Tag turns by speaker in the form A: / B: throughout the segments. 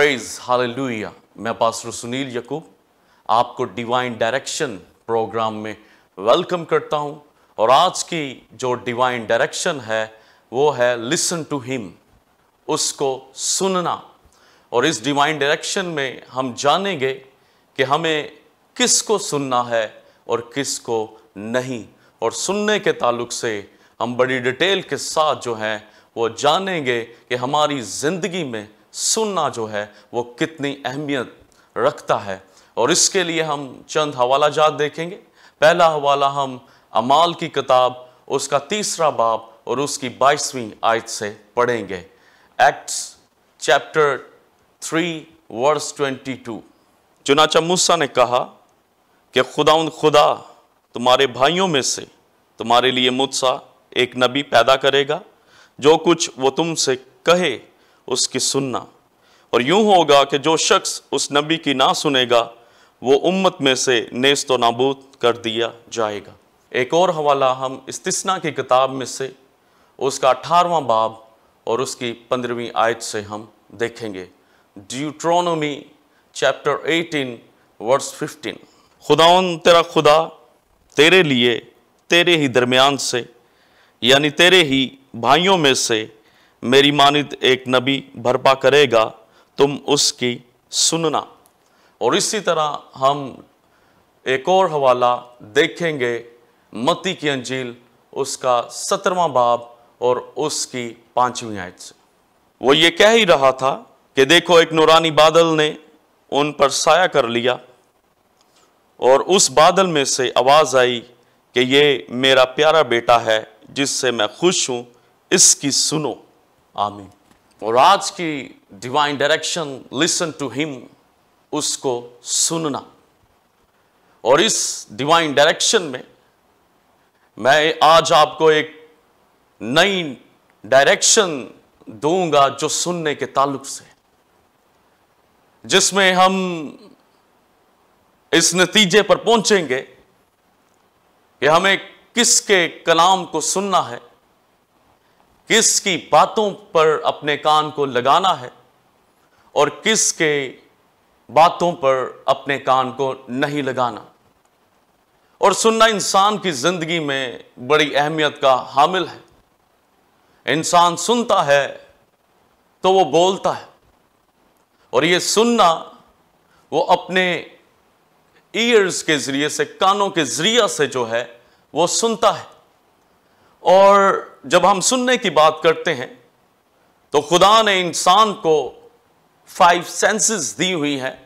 A: praise hallelujah मैं pastor Sunil Yakub आपको divine direction program में वेलकम करता हूं और आज की जो डिवाइन डायरेक्शन है वो है लिसन टू हिम उसको सुनना और इस डिवाइन डायरेक्शन में हम जानेंगे कि हमें किसको सुनना है और किसको नहीं और सुनने के ताल्लुक से हम बड़ी डिटेल के साथ जो हैं वो जानेंगे कि हमारी ज़िंदगी में सुनना जो है वो कितनी अहमियत रखता है और इसके लिए हम चंद हवाला जात देखेंगे पहला हवाला हम अमाल की किताब उसका तीसरा बाप और उसकी बाईसवीं आयत से पढ़ेंगे Acts chapter three verse twenty two चुनाचा मूसा ने कहा कि खुदा उन खुदा तुम्हारे भाइयों में से तुम्हारे लिए मुझसा एक नबी पैदा करेगा जो कुछ वो तुमसे कहे उसकी सुनना और यूं होगा कि जो शख्स उस नबी की ना सुनेगा वो उम्मत में से नेस्त नाबूद कर दिया जाएगा एक और हवाला हम इस्तना की किताब में से उसका अठारवा बाब और उसकी पंद्रहवीं आयत से हम देखेंगे ड्यूट्रोनोमी चैप्टर 18 वर्स 15 खुदाउन तेरा खुदा तेरे लिए तेरे ही दरमियान से यानी तेरे ही भाइयों में से मेरी मानित एक नबी भरपा करेगा तुम उसकी सुनना और इसी तरह हम एक और हवाला देखेंगे मती की अंजील उसका सत्रवा बाब और उसकी पांचवी आयत से वो ये कह ही रहा था कि देखो एक नूरानी बादल ने उन पर साया कर लिया और उस बादल में से आवाज़ आई कि ये मेरा प्यारा बेटा है जिससे मैं खुश हूँ इसकी सुनो आमीन और आज की divine direction listen to him उसको सुनना और इस डिवाइन डायरेक्शन में मैं आज आपको एक नई डायरेक्शन दूंगा जो सुनने के ताल्लुक से जिसमें हम इस नतीजे पर पहुंचेंगे कि हमें किसके कलाम को सुनना है किस की बातों पर अपने कान को लगाना है और किसके बातों पर अपने कान को नहीं लगाना और सुनना इंसान की ज़िंदगी में बड़ी अहमियत का हामिल है इंसान सुनता है तो वो बोलता है और ये सुनना वो अपने ईयर्स के ज़रिए से कानों के ज़रिया से जो है वो सुनता है और जब हम सुनने की बात करते हैं तो खुदा ने इंसान को फाइव सेंसेस दी हुई हैं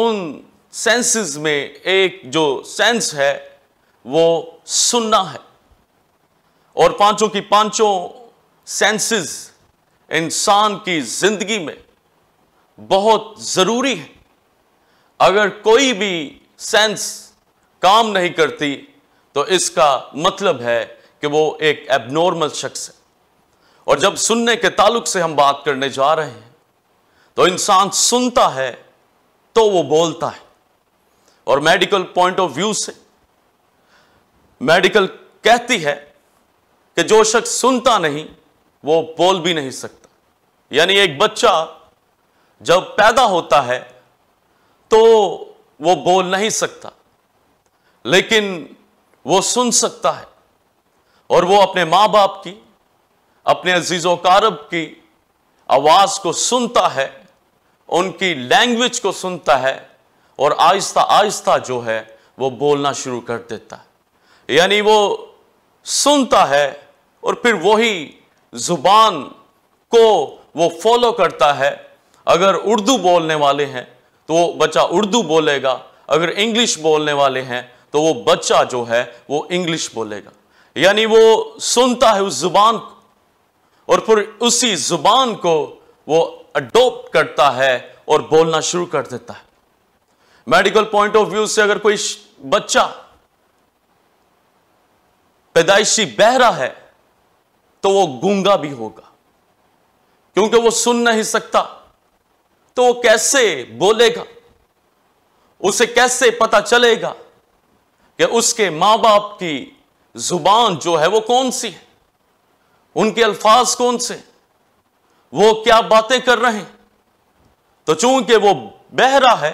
A: उन सेंसेस में एक जो सेंस है वो सुनना है और पांचों की पांचों सेंसेस इंसान की जिंदगी में बहुत ज़रूरी है अगर कोई भी सेंस काम नहीं करती तो इसका मतलब है कि वो एक एबनॉर्मल शख्स है और जब सुनने के ताल्लुक से हम बात करने जा रहे हैं तो इंसान सुनता है तो वो बोलता है और मेडिकल पॉइंट ऑफ व्यू से मेडिकल कहती है कि जो शख्स सुनता नहीं वो बोल भी नहीं सकता यानी एक बच्चा जब पैदा होता है तो वो बोल नहीं सकता लेकिन वो सुन सकता है और वो अपने माँ बाप की अपने अजीज़ों कारब की आवाज़ को सुनता है उनकी लैंग्वेज को सुनता है और आहिस्ता आहिस्ता जो है वो बोलना शुरू कर देता है यानी वो सुनता है और फिर वही ज़ुबान को वो फॉलो करता है अगर उर्दू बोलने वाले हैं तो वो बच्चा उर्दू बोलेगा अगर इंग्लिश बोलने वाले हैं तो वो बच्चा जो है वो इंग्लिश बोलेगा यानी वो सुनता है उस जुबान को और फिर उसी जुबान को वो अडोप्ट करता है और बोलना शुरू कर देता है मेडिकल पॉइंट ऑफ व्यू से अगर कोई बच्चा पैदाइशी बहरा है तो वो गूंगा भी होगा क्योंकि वो सुन नहीं सकता तो वो कैसे बोलेगा उसे कैसे पता चलेगा कि उसके मां बाप की जुबान जो है वो कौन सी है उनके अल्फाज कौन से वो क्या बातें कर रहे हैं तो चूंकि वो बहरा है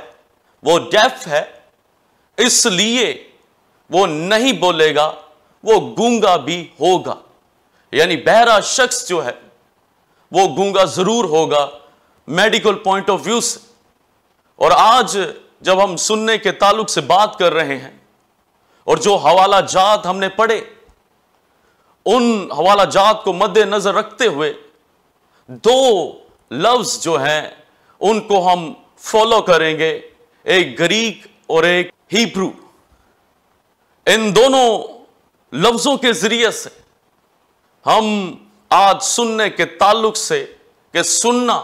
A: वो डेफ है इसलिए वो नहीं बोलेगा वो गूंगा भी होगा यानी बहरा शख्स जो है वो गूंगा जरूर होगा मेडिकल पॉइंट ऑफ व्यू से और आज जब हम सुनने के ताल्लुक से बात कर रहे हैं और जो हवाला जात हमने पढ़े उन हवाला जात को मद्देनजर रखते हुए दो लफ्ज जो हैं उनको हम फॉलो करेंगे एक ग्रीक और एक हिब्रू इन दोनों लफ्जों के जरिए से हम आज सुनने के ताल्लुक से के सुनना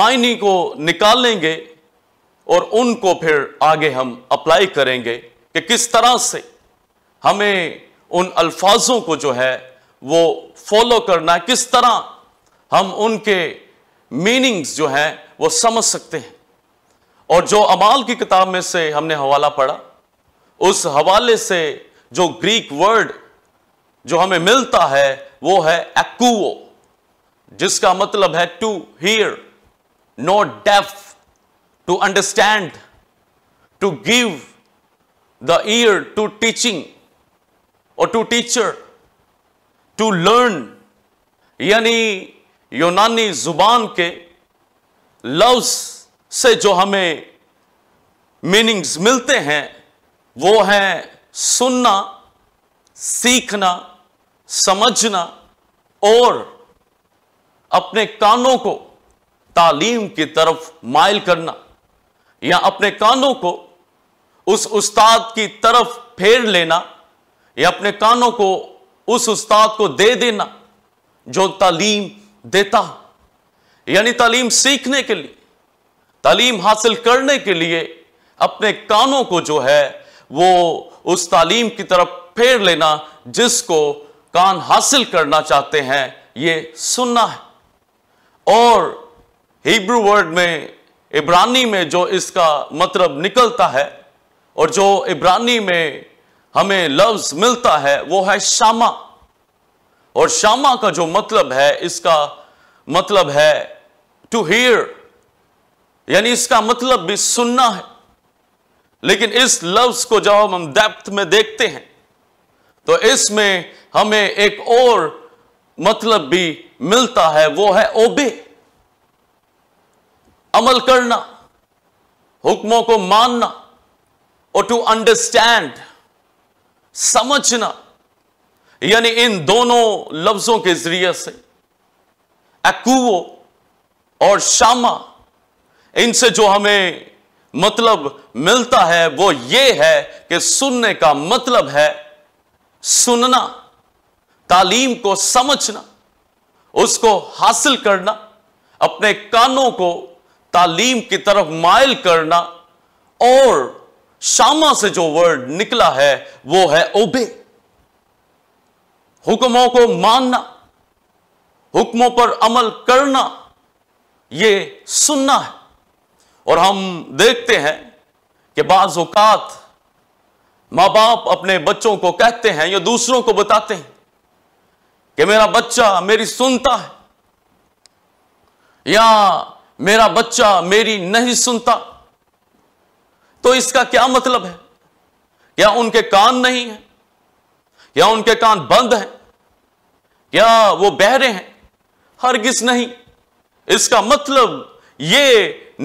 A: मायने को निकालेंगे और उनको फिर आगे हम अप्लाई करेंगे कि किस तरह से हमें उन अल्फाजों को जो है वो फॉलो करना है किस तरह हम उनके मीनिंग्स जो हैं वो समझ सकते हैं और जो अमाल की किताब में से हमने हवाला पढ़ा उस हवाले से जो ग्रीक वर्ड जो हमें मिलता है वो है एक्ूवो जिसका मतलब है to hear no deaf to understand to give the ear to teaching or to teacher, to learn, यानी यूनानी जुबान के लफ्ज से जो हमें मीनिंग्स मिलते हैं वो हैं सुनना सीखना समझना और अपने कानों को तालीम की तरफ माइल करना या अपने कानों को उस उस्ताद की तरफ फेर लेना या अपने कानों को उस उस्ताद को दे देना जो तालीम देता यानी तालीम सीखने के लिए तालीम हासिल करने के लिए अपने कानों को जो है वो उस तालीम की तरफ फेर लेना जिसको कान हासिल करना चाहते हैं ये सुनना है और हिब्रू वर्ड में इब्रानी में जो इसका मतलब निकलता है और जो इब्रानी में हमें लफ्ज मिलता है वो है शामा और शामा का जो मतलब है इसका मतलब है टू हीर यानी इसका मतलब भी सुनना है लेकिन इस लफ्ज को जब हम डेप्थ में देखते हैं तो इसमें हमें एक और मतलब भी मिलता है वो है ओबे अमल करना हुक्मों को मानना और टू अंडरस्टैंड समझना यानी इन दोनों लफ्जों के जरिए से एक्वो और शामा इनसे जो हमें मतलब मिलता है वो ये है कि सुनने का मतलब है सुनना तालीम को समझना उसको हासिल करना अपने कानों को तालीम की तरफ मायल करना और शामा से जो वर्ड निकला है वो है ओबे हुक्मों को मानना हुक्मों पर अमल करना ये सुनना है और हम देखते हैं कि बाज़ात मां बाप अपने बच्चों को कहते हैं या दूसरों को बताते हैं कि मेरा बच्चा मेरी सुनता है या मेरा बच्चा मेरी नहीं सुनता तो इसका क्या मतलब है या उनके कान नहीं है या उनके कान बंद हैं या वो बहरे हैं हरगिज नहीं इसका मतलब ये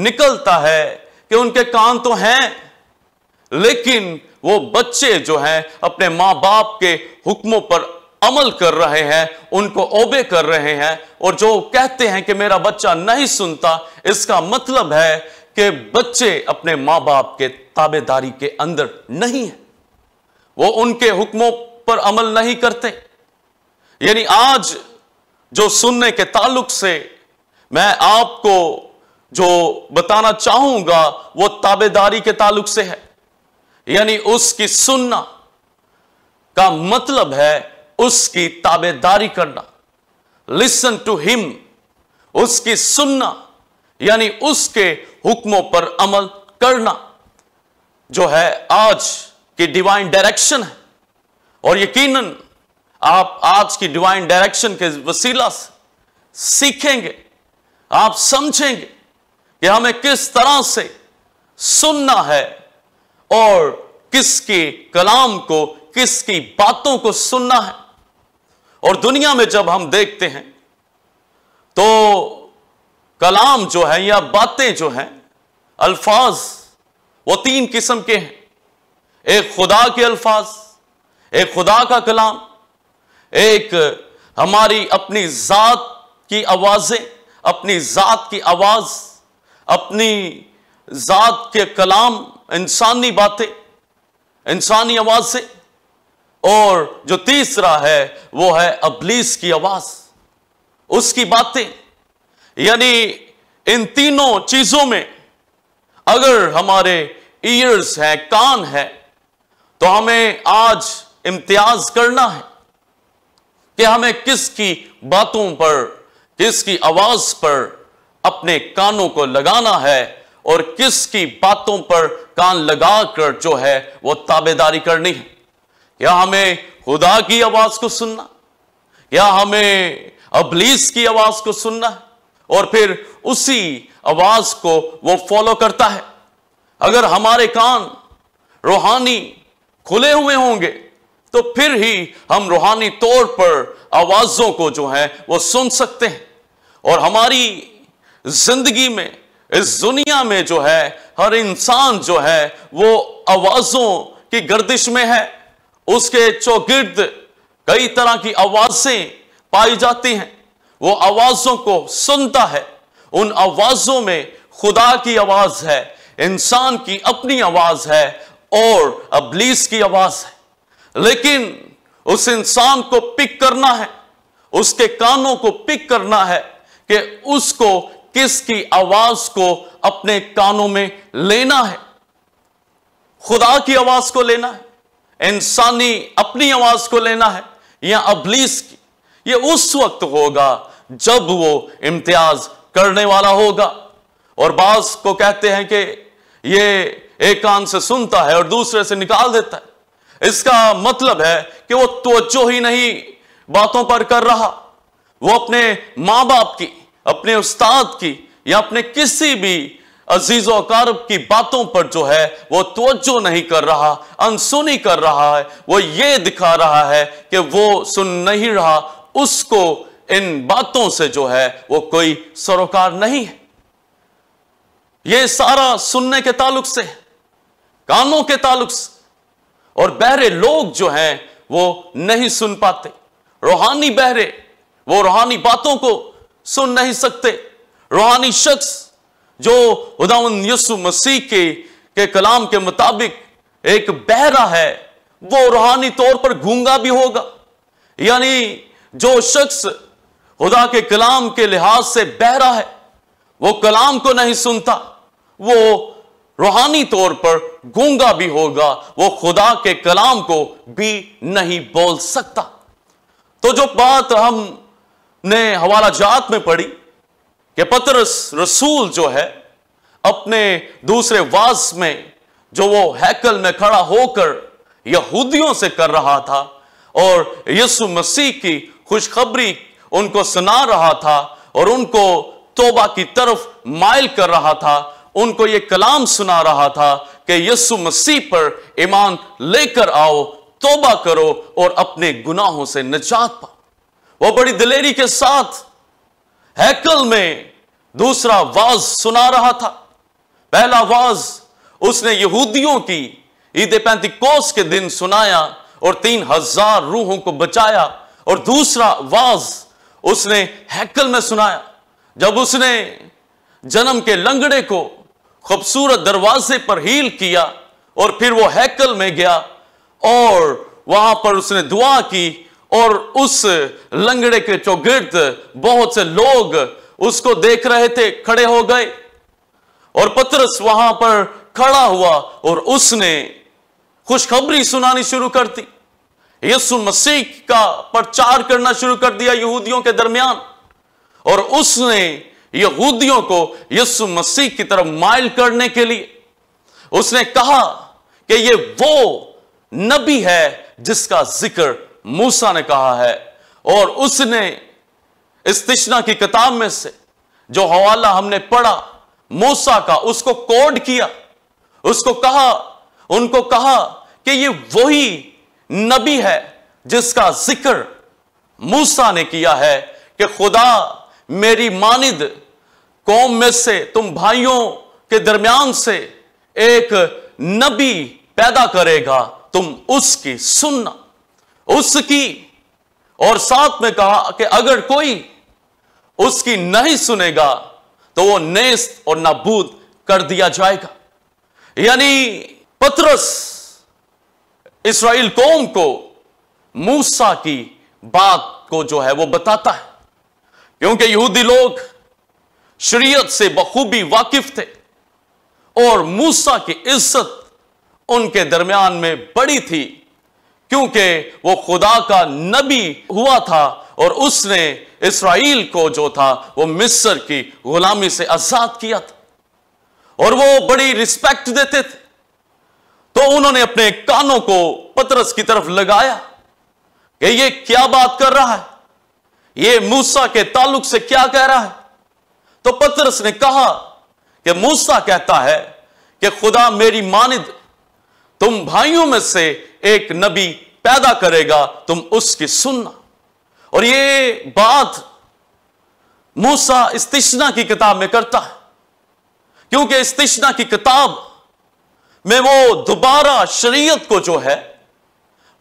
A: निकलता है कि उनके कान तो हैं लेकिन वो बच्चे जो हैं अपने मां बाप के हुक्मों पर अमल कर रहे हैं उनको ओबे कर रहे हैं और जो कहते हैं कि मेरा बच्चा नहीं सुनता इसका मतलब है के बच्चे अपने मां बाप के ताबेदारी के अंदर नहीं है वो उनके हुक्मों पर अमल नहीं करते यानी आज जो सुनने के ताल्लुक से मैं आपको जो बताना चाहूंगा वो ताबेदारी के ताल्लुक से है यानी उसकी सुनना का मतलब है उसकी ताबेदारी करना लिसन टू हिम उसकी सुनना यानी उसके हुक्मों पर अमल करना जो है आज की डिवाइन डायरेक्शन है और यकीनन आप आज की डिवाइन डायरेक्शन के वसीला से सीखेंगे आप समझेंगे कि हमें किस तरह से सुनना है और किसके कलाम को किसकी बातों को सुनना है और दुनिया में जब हम देखते हैं तो कलाम जो है या बातें जो हैं अल्फाज वो तीन किस्म के हैं एक खुदा के अल्फाज एक खुदा का कलाम एक हमारी अपनी ज़ात की आवाज़ें अपनी ज़ात की आवाज़ अपनी ज़ात के कलाम इंसानी बातें इंसानी आवाज़ से और जो तीसरा है वो है अबलीस की आवाज़ उसकी बातें यानी इन तीनों चीजों में अगर हमारे ईयर्स हैं कान है तो हमें आज इम्तियाज करना है कि हमें किसकी बातों पर किसकी आवाज पर अपने कानों को लगाना है और किसकी बातों पर कान लगाकर जो है वो ताबेदारी करनी है या हमें खुदा की आवाज को सुनना या हमें अबलीस की आवाज को सुनना है और फिर उसी आवाज को वो फॉलो करता है अगर हमारे कान रूहानी खुले हुए होंगे तो फिर ही हम रूहानी तौर पर आवाज़ों को जो है वो सुन सकते हैं और हमारी जिंदगी में इस दुनिया में जो है हर इंसान जो है वो आवाज़ों की गर्दिश में है उसके चौगिर्द कई तरह की आवाज़ें पाई जाती हैं वो आवाजों को सुनता है उन आवाजों में खुदा की आवाज है इंसान की अपनी आवाज है और अबलीस की आवाज है लेकिन उस इंसान को पिक करना है उसके कानों को पिक करना है कि उसको किसकी आवाज को अपने कानों में लेना है खुदा की आवाज को लेना है इंसानी अपनी आवाज को लेना है या अबलीस की यह उस वक्त होगा जब वो इम्तियाज करने वाला होगा और बास को कहते हैं कि ये एक कान से सुनता है और दूसरे से निकाल देता है इसका मतलब है कि वो तोज्जो ही नहीं बातों पर कर रहा वो अपने मां बाप की अपने उस्ताद की या अपने किसी भी अजीज वकारब की बातों पर जो है वो तोज्जो नहीं कर रहा अनसुनी कर रहा है वो ये दिखा रहा है कि वो सुन नहीं रहा उसको इन बातों से जो है वो कोई सरोकार नहीं है ये सारा सुनने के ताल्लुक से कानों के ताल्लुक से और बहरे लोग जो हैं वो नहीं सुन पाते रूहानी बहरे वो रूहानी बातों को सुन नहीं सकते रूहानी शख्स जो उदाउन यसु मसीह के के कलाम के मुताबिक एक बहरा है वो रूहानी तौर पर घूंगा भी होगा यानी जो शख्स खुदा के कलाम के लिहाज से बहरा है वो कलाम को नहीं सुनता वो रूहानी तौर पर गूंगा भी होगा वो खुदा के कलाम को भी नहीं बोल सकता तो जो बात हम ने हवाला जात में पढ़ी कि पतरस रसूल जो है अपने दूसरे वास में जो वो हैकल में खड़ा होकर यहूदियों से कर रहा था और यसु मसीह की खुशखबरी उनको सुना रहा था और उनको तोबा की तरफ माइल कर रहा था उनको ये कलाम सुना रहा था कि यस्सु मसीह पर ईमान लेकर आओ तोबा करो और अपने गुनाहों से निजात पाओ वो बड़ी दिलेरी के साथ हैकल में दूसरा वाज सुना रहा था पहला वाज उसने यहूदियों की ईद पैंतीकोस के दिन सुनाया और तीन हजार रूहों को बचाया और दूसरा वाज उसने हैकल में सुनाया जब उसने जन्म के लंगड़े को खूबसूरत दरवाजे पर हील किया और फिर वो हैकल में गया और वहां पर उसने दुआ की और उस लंगड़े के चौगिर्द बहुत से लोग उसको देख रहे थे खड़े हो गए और पतरस वहां पर खड़ा हुआ और उसने खुशखबरी सुनानी शुरू कर दी यीशु मसीह का प्रचार करना शुरू कर दिया यहूदियों के दरमियान और उसने यहूदियों को यीशु मसीह की तरफ माइल करने के लिए उसने कहा कि ये वो नबी है जिसका जिक्र मूसा ने कहा है और उसने इस तिश्ना की किताब में से जो हवाला हमने पढ़ा मूसा का उसको कोड किया उसको कहा उनको कहा कि ये वही नबी है जिसका जिक्र मूसा ने किया है कि खुदा मेरी मानिद कौम में से तुम भाइयों के दरमियान से एक नबी पैदा करेगा तुम उसकी सुनना उसकी और साथ में कहा कि अगर कोई उसकी नहीं सुनेगा तो वो नेस्त और नबूद कर दिया जाएगा यानी पत्रस इसराइल कौम को मूसा की बात को जो है वो बताता है क्योंकि यहूदी लोग शरीयत से बखूबी वाकिफ थे और मूसा की इज्जत उनके दरमियान में बड़ी थी क्योंकि वो खुदा का नबी हुआ था और उसने इसराइल को जो था वो मिस्र की गुलामी से आजाद किया था और वो बड़ी रिस्पेक्ट देते थे तो उन्होंने अपने कानों को पतरस की तरफ लगाया कि ये क्या बात कर रहा है ये मूसा के ताल्लुक से क्या कह रहा है तो पतरस ने कहा कि मूसा कहता है कि खुदा मेरी मानिद तुम भाइयों में से एक नबी पैदा करेगा तुम उसकी सुनना और ये बात मूसा इस्तिशना की किताब में करता है क्योंकि इस्तिशना की किताब में वो दोबारा शरीयत को जो है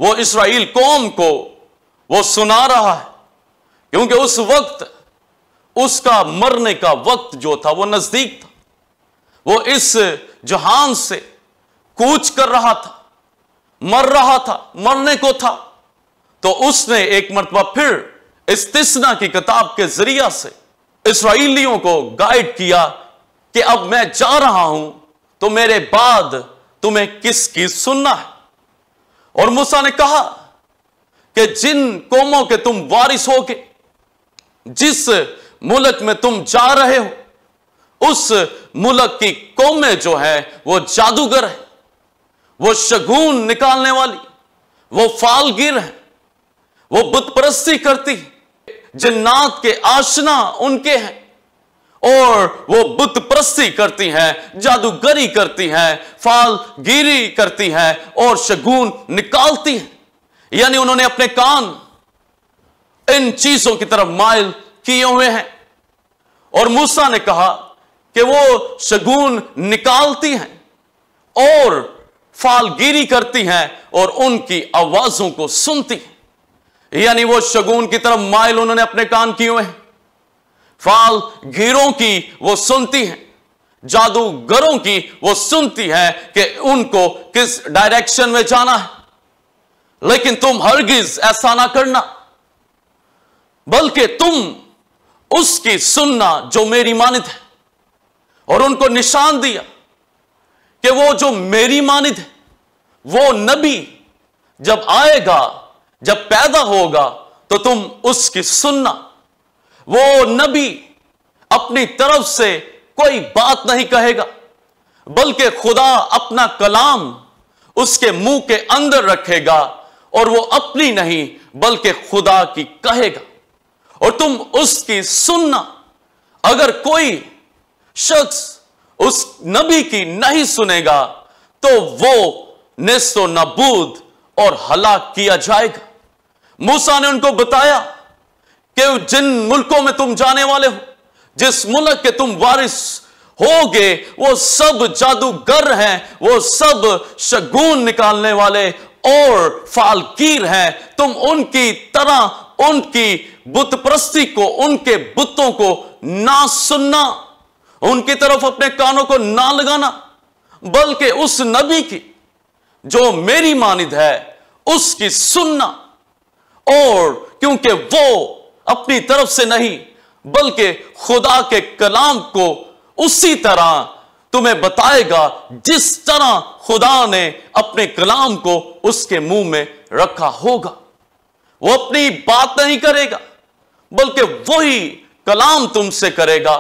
A: वो इसराइल कौम को वो सुना रहा है क्योंकि उस वक्त उसका मरने का वक्त जो था वो नजदीक था वो इस जहान से कूच कर रहा था मर रहा था मरने को था तो उसने एक मरतबा फिर तिसना की किताब के जरिया से इसराइलियों को गाइड किया कि अब मैं जा रहा हूं तो मेरे बाद तुम्हें किसकी सुनना है और मूसा ने कहा कि जिन कौमों के तुम वारिस होगे जिस मुल्क में तुम जा रहे हो उस मुल्क की कौमें जो है वो जादूगर है वो शगुन निकालने वाली वो फालगिर है वो बुतपरस्ती करती है जिन्नात के आशना उनके हैं और वो बुत प्रस्ती करती हैं जादूगरी करती हैं फालगिरी करती हैं और शगुन निकालती हैं यानी उन्होंने अपने कान इन चीजों की तरफ माइल किए हुए हैं और मूसा ने कहा कि वो शगुन निकालती हैं और फालगिरी करती हैं और उनकी आवाजों को सुनती हैं यानी वो शगुन की तरफ माइल उन्होंने अपने कान किए हुए हैं फाल गिरों की वो सुनती है जादूगरों की वो सुनती है कि उनको किस डायरेक्शन में जाना है लेकिन तुम हरगिज ऐसा ना करना बल्कि तुम उसकी सुनना जो मेरी मानित है और उनको निशान दिया कि वो जो मेरी मानित है वो नबी जब आएगा जब पैदा होगा तो तुम उसकी सुनना वो नबी अपनी तरफ से कोई बात नहीं कहेगा बल्कि खुदा अपना कलाम उसके मुंह के अंदर रखेगा और वो अपनी नहीं बल्कि खुदा की कहेगा और तुम उसकी सुनना अगर कोई शख्स उस नबी की नहीं सुनेगा तो वो नेस्तो नबूद और हलाक किया जाएगा मूसा ने उनको बताया कि जिन मुल्कों में तुम जाने वाले हो जिस मुल्क के तुम वारिस होगे वो सब जादूगर हैं वो सब शगुन निकालने वाले और फालकीर हैं तुम उनकी तरह उनकी बुतप्रस्ती को उनके बुतों को ना सुनना उनकी तरफ अपने कानों को ना लगाना बल्कि उस नबी की जो मेरी मानिद है उसकी सुनना और क्योंकि वो अपनी तरफ से नहीं बल्कि खुदा के कलाम को उसी तरह तुम्हें बताएगा जिस तरह खुदा ने अपने कलाम को उसके मुंह में रखा होगा वो अपनी बात नहीं करेगा बल्कि वही कलाम तुमसे करेगा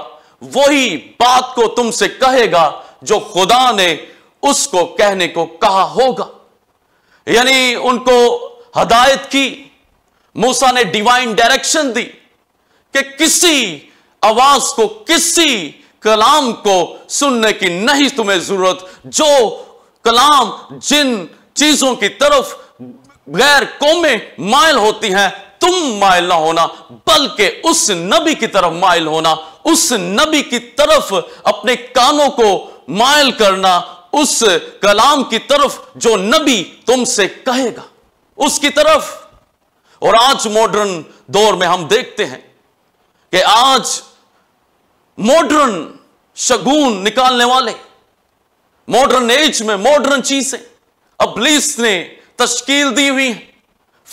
A: वही बात को तुमसे कहेगा जो खुदा ने उसको कहने को कहा होगा यानी उनको हदायत की मूसा ने डिवाइन डायरेक्शन दी कि किसी आवाज को किसी कलाम को सुनने की नहीं तुम्हें जरूरत जो कलाम जिन चीजों की तरफ गैर कौमें मायल होती हैं तुम मायल ना होना बल्कि उस नबी की तरफ मायल होना उस नबी की तरफ अपने कानों को मायल करना उस कलाम की तरफ जो नबी तुमसे कहेगा उसकी तरफ और आज मॉडर्न दौर में हम देखते हैं कि आज मॉडर्न शगुन निकालने वाले मॉडर्न एज में मॉडर्न चीजें अब्लिस ने तश्कील दी हुई है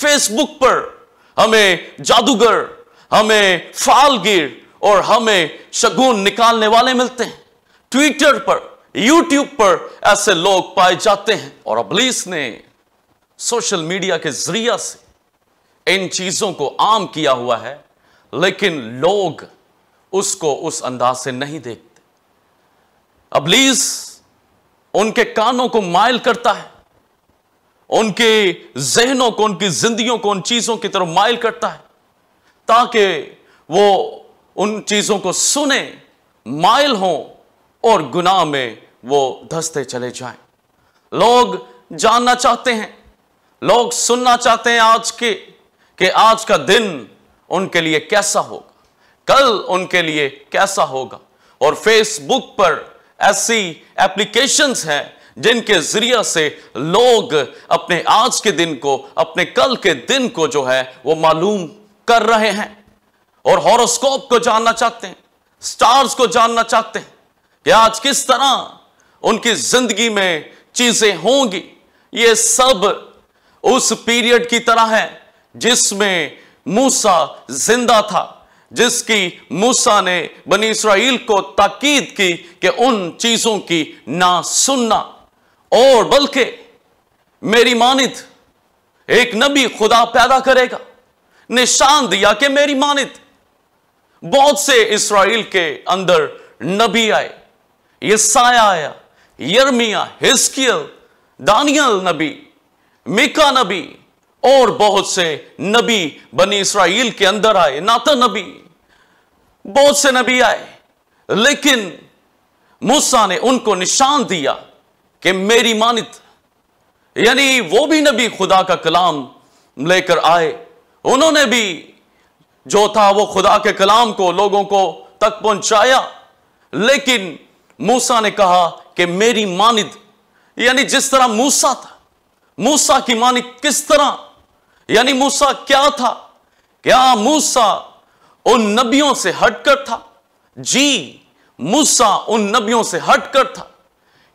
A: फेसबुक पर हमें जादूगर हमें फालगिर और हमें शगुन निकालने वाले मिलते हैं ट्विटर पर यूट्यूब पर ऐसे लोग पाए जाते हैं और अब्लीस ने सोशल मीडिया के जरिया से इन चीज़ों को आम किया हुआ है लेकिन लोग उसको उस अंदाज से नहीं देखते अबलीस उनके कानों को माइल करता है उनके जहनों को उनकी जिंदगी को उन चीज़ों की तरफ माइल करता है ताकि वो उन चीज़ों को सुने माइल हों और गुनाह में वो धसते चले जाएं लोग जानना चाहते हैं लोग सुनना चाहते हैं आज के कि आज का दिन उनके लिए कैसा होगा कल उनके लिए कैसा होगा और फेसबुक पर ऐसी एप्लीकेशंस हैं जिनके जरिए से लोग अपने आज के दिन को अपने कल के दिन को जो है वो मालूम कर रहे हैं और हॉरोस्कोप को जानना चाहते हैं स्टार्स को जानना चाहते हैं कि आज किस तरह उनकी जिंदगी में चीजें होंगी ये सब उस पीरियड की तरह है जिसमें मूसा जिंदा था जिसकी मूसा ने बनी इसराइल को ताकीद की कि उन चीजों की ना सुनना और बल्कि मेरी मानित एक नबी खुदा पैदा करेगा निशान दिया कि मेरी मानित बहुत से इसराइल के अंदर नबी आए साया आया यर्मिया हिस्कियल दानियल नबी मिका नबी और बहुत से नबी बनी इसराइल के अंदर आए नाता नबी बहुत से नबी आए लेकिन मूसा ने उनको निशान दिया कि मेरी मानित यानी वो भी नबी खुदा का कलाम लेकर आए उन्होंने भी जो था वो खुदा के कलाम को लोगों को तक पहुंचाया लेकिन मूसा ने कहा कि मेरी मानित यानी जिस तरह मूसा था मूसा की मानित किस तरह यानी मूसा क्या था क्या मूसा उन नबियों से हटकर था जी मूसा उन नबियों से हटकर था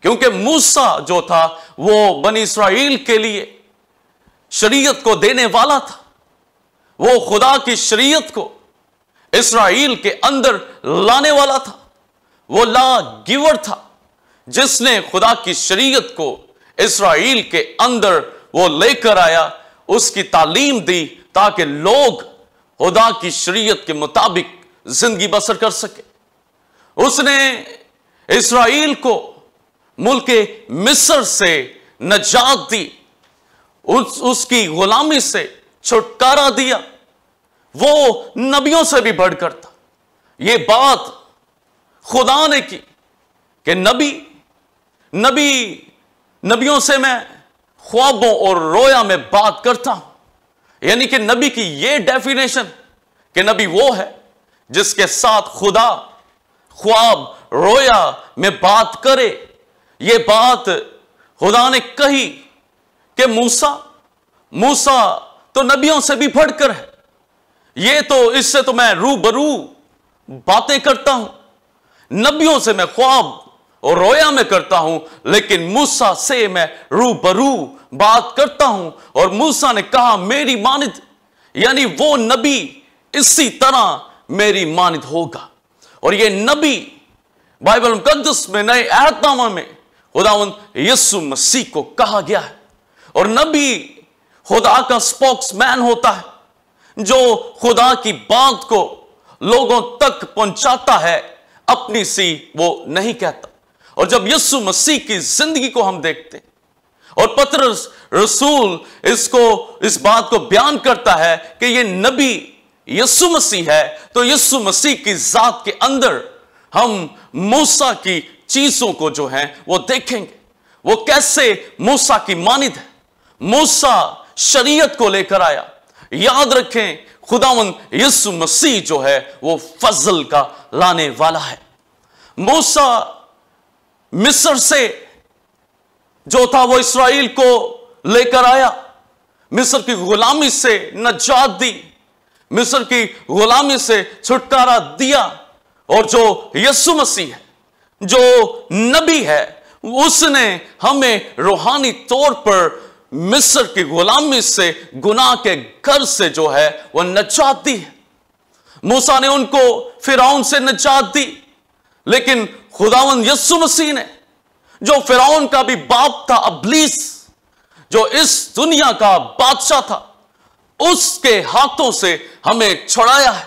A: क्योंकि मूसा जो था वो बनी इसराइल के लिए शरीयत को देने वाला था वो खुदा की शरीयत को इसराइल के अंदर लाने वाला था वो ला गिवर था जिसने खुदा की शरीयत को इसराइल के अंदर वो लेकर आया उसकी तालीम दी ताकि लोग खुदा की शरीयत के मुताबिक जिंदगी बसर कर सके उसने इसराइल को मुल्क मिस्र से नजात दी उस, उसकी गुलामी से छुटकारा दिया वो नबियों से भी बढ़कर था यह बात खुदा ने की कि नबी नबी नबियों से मैं ख्वाबों और रोया में बात करता हूं यानी कि नबी की यह डेफिनेशन कि नबी वो है जिसके साथ खुदा ख्वाब रोया में बात करे ये बात खुदा ने कही कि मूसा मूसा तो नबियों से भी फटकर है ये तो इससे तो मैं रू बरू बातें करता हूं नबियों से मैं ख्वाब और रोया मैं करता हूं लेकिन मूसा से मैं रू बरू बात करता हूं और मूसा ने कहा मेरी मानित यानी वो नबी इसी तरह मेरी मानित होगा और ये नबी बाइबल मुकदस में नए अहतनामा में खुदावन यस्सु मसीह को कहा गया है और नबी खुदा का स्पोक्समैन होता है जो खुदा की बात को लोगों तक पहुंचाता है अपनी सी वो नहीं कहता और जब यस्सु मसीह की जिंदगी को हम देखते हैं और पत्र रसूल इसको इस बात को बयान करता है कि ये नबी यस्सु मसीह है तो यस्सु मसीह की जात के अंदर हम मूसा की चीजों को जो है वो देखेंगे वो कैसे मूसा की मानित है मूसा शरीयत को लेकर आया याद रखें खुदावन यस्सु मसीह जो है वो फजल का लाने वाला है मूसा मिस्र से जो था वो इसराइल को लेकर आया मिस्र की गुलामी से नजात दी मिस्र की गुलामी से छुटकारा दिया और जो यस्सु मसीह है जो नबी है उसने हमें रूहानी तौर पर मिस्र की गुलामी से गुनाह के घर से जो है वह नजात दी है मूसा ने उनको फिराउन से नजात दी लेकिन खुदावन यस्सु मसीह ने जो फिरौन का भी बाप था अबलीस जो इस दुनिया का बादशाह था उसके हाथों से हमें छुड़ाया है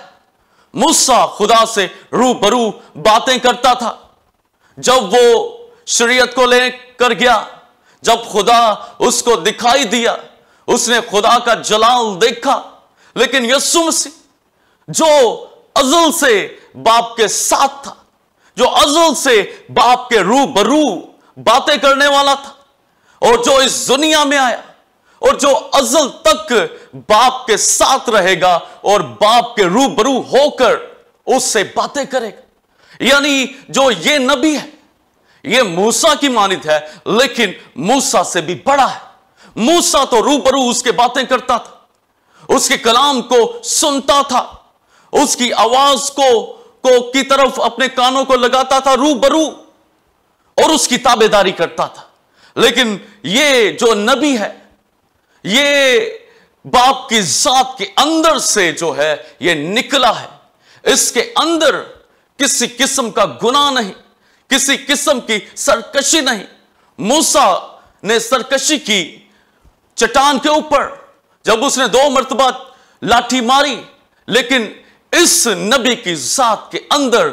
A: मूसा खुदा से रू बरू बातें करता था जब वो शरीयत को लेकर गया जब खुदा उसको दिखाई दिया उसने खुदा का जलाल देखा लेकिन यस्सु मसीह जो अजल से बाप के साथ था जो अजल से बाप के रू बरू बातें करने वाला था और जो इस दुनिया में आया और जो अजल तक बाप के साथ रहेगा और बाप के रूबरू होकर उससे बातें करेगा यानी जो ये नबी है ये मूसा की मानित है लेकिन मूसा से भी बड़ा है मूसा तो रूबरू उसके बातें करता था उसके कलाम को सुनता था उसकी आवाज को को की तरफ अपने कानों को लगाता था रू बरू और उसकी ताबेदारी करता था लेकिन ये जो नबी है ये बाप की जात के अंदर से जो है ये निकला है इसके अंदर किसी किस्म का गुना नहीं किसी किस्म की सरकशी नहीं मूसा ने सरकशी की चट्टान के ऊपर जब उसने दो मरतबा लाठी मारी लेकिन इस नबी की जात के अंदर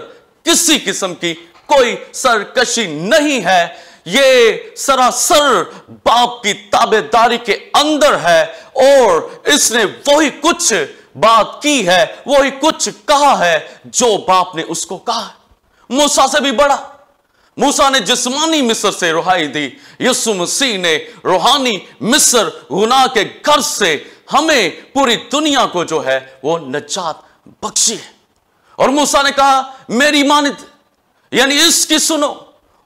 A: किसी किस्म की कोई सरकशी नहीं है ये सरासर बाप की ताबेदारी के अंदर है और इसने वही कुछ बात की है वही कुछ कहा है जो बाप ने उसको कहा है मूसा से भी बड़ा मूसा ने जिस्मानी मिस्र से रुहाई दी यसु मसीह ने रूहानी मिस्र गुना के घर से हमें पूरी दुनिया को जो है वो नजात बख्शी है और मूसा ने कहा मेरी मानित यानी इसकी सुनो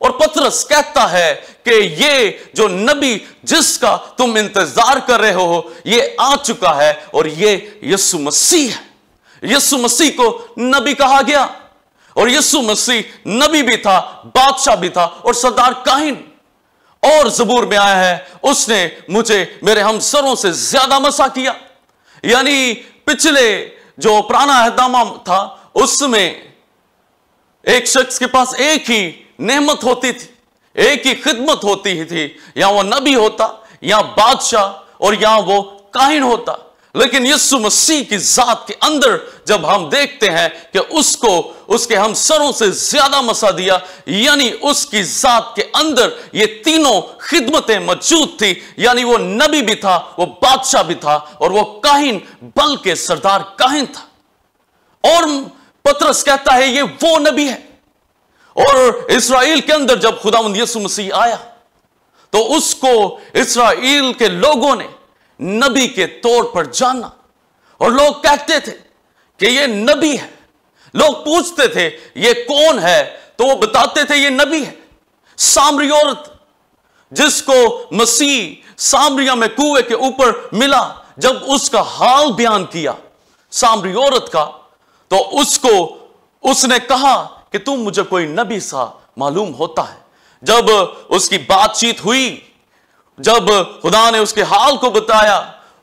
A: और पत्रस कहता है कि ये जो नबी जिसका तुम इंतजार कर रहे हो ये आ चुका है और ये यीशु मसीह है यीशु मसीह को नबी कहा गया और यीशु मसीह नबी भी था बादशाह भी था और सरदार काहिन और जबूर में आया है उसने मुझे मेरे हम सरों से ज्यादा मसा किया यानी पिछले जो पुराना अहदामा था उसमें एक शख्स के पास एक ही नेमत होती थी एक ही खिदमत होती ही थी या वो नबी होता या बादशाह और या वो काहिन होता लेकिन यीशु मसीह की जात के अंदर जब हम देखते हैं कि उसको उसके हम सरों से ज्यादा मसा दिया यानी उसकी जात के अंदर ये तीनों खिदमतें मौजूद थी यानी वो नबी भी था वो बादशाह भी था और वो काहिन बल के सरदार काहिन था और पत्रस कहता है ये वो नबी है और इसराइल के अंदर जब खुदा यीशु मसीह आया तो उसको इसराइल के लोगों ने नबी के तौर पर जाना और लोग कहते थे कि ये नबी है लोग पूछते थे ये कौन है तो वो बताते थे ये नबी है सामरी औरत जिसको मसीह सामरिया में कुएं के ऊपर मिला जब उसका हाल बयान किया सामरी औरत का तो उसको उसने कहा कि तुम मुझे कोई नबी सा मालूम होता है जब उसकी बातचीत हुई जब खुदा ने उसके हाल को बताया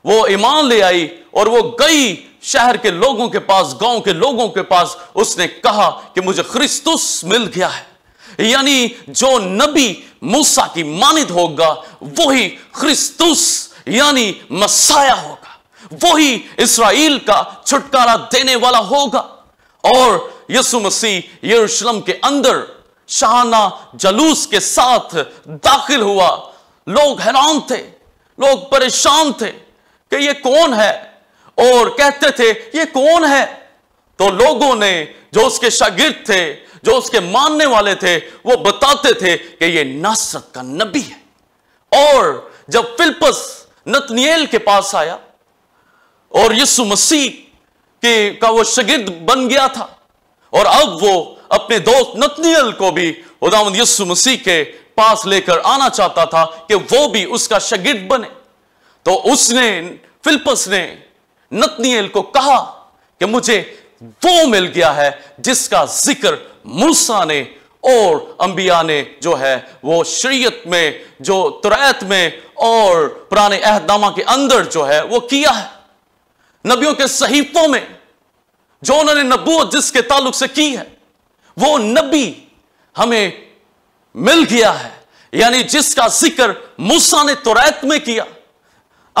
A: वो ईमान ले आई और वो गई शहर के लोगों के पास गांव के लोगों के पास उसने कहा कि मुझे ख्रिस्तुस मिल गया है यानी जो नबी मूसा की मानित होगा वही ख्रिस्तुस यानी मसाया होगा वही इसराइल का छुटकारा देने वाला होगा और यसु मसीह यरूशलेम के अंदर शाहाना जलूस के साथ दाखिल हुआ लोग हैरान थे लोग परेशान थे कि ये कौन है और कहते थे ये कौन है तो लोगों ने जो उसके शागिर्द थे जो उसके मानने वाले थे वो बताते थे कि ये नासरत का नबी है और जब फिलपस नतनियल के पास आया और यीशु मसीह के का वो शगिर्द बन गया था और अब वो अपने दोस्त नतनियल को भी उदाम यीशु मसीह के पास लेकर आना चाहता था कि वो भी उसका शगिर्द बने तो उसने फिल्पस ने नतनील को कहा कि मुझे वो मिल गया है जिसका जिक्र मूसा ने और अंबिया ने जो है वो शरीयत में जो तुरैत में और पुराने अहदामा के अंदर जो है वो किया है नबियों के सहीफों में जो उन्होंने नबूत जिसके ताल्लुक से की है वो नबी हमें मिल गया है यानी जिसका जिक्र मूसा ने तुरैत में किया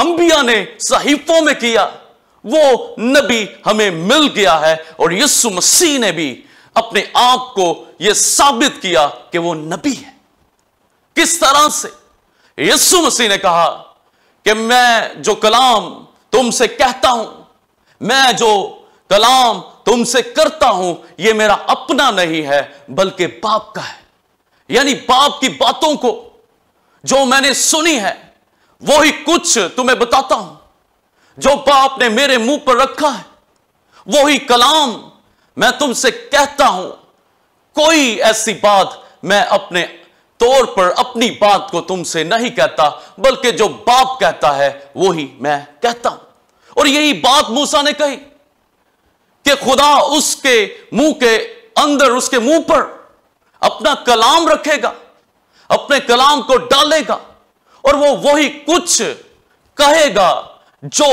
A: अंबिया ने सहीफों में किया वो नबी हमें मिल गया है और यीशु मसीह ने भी अपने आप को यह साबित किया कि वो नबी है किस तरह से यीशु मसीह ने कहा कि मैं जो कलाम तुमसे कहता हूं मैं जो कलाम तुमसे करता हूं यह मेरा अपना नहीं है बल्कि बाप का है यानी बाप की बातों को जो मैंने सुनी है वो ही कुछ तुम्हें बताता हूं जो बाप ने मेरे मुंह पर रखा है वो ही कलाम मैं तुमसे कहता हूं कोई ऐसी बात मैं अपने तौर पर अपनी बात को तुमसे नहीं कहता बल्कि जो बाप कहता है वो ही मैं कहता हूं और यही बात मूसा ने कही कि खुदा उसके मुंह के अंदर उसके मुंह पर अपना कलाम रखेगा अपने कलाम को डालेगा और वो वही कुछ कहेगा जो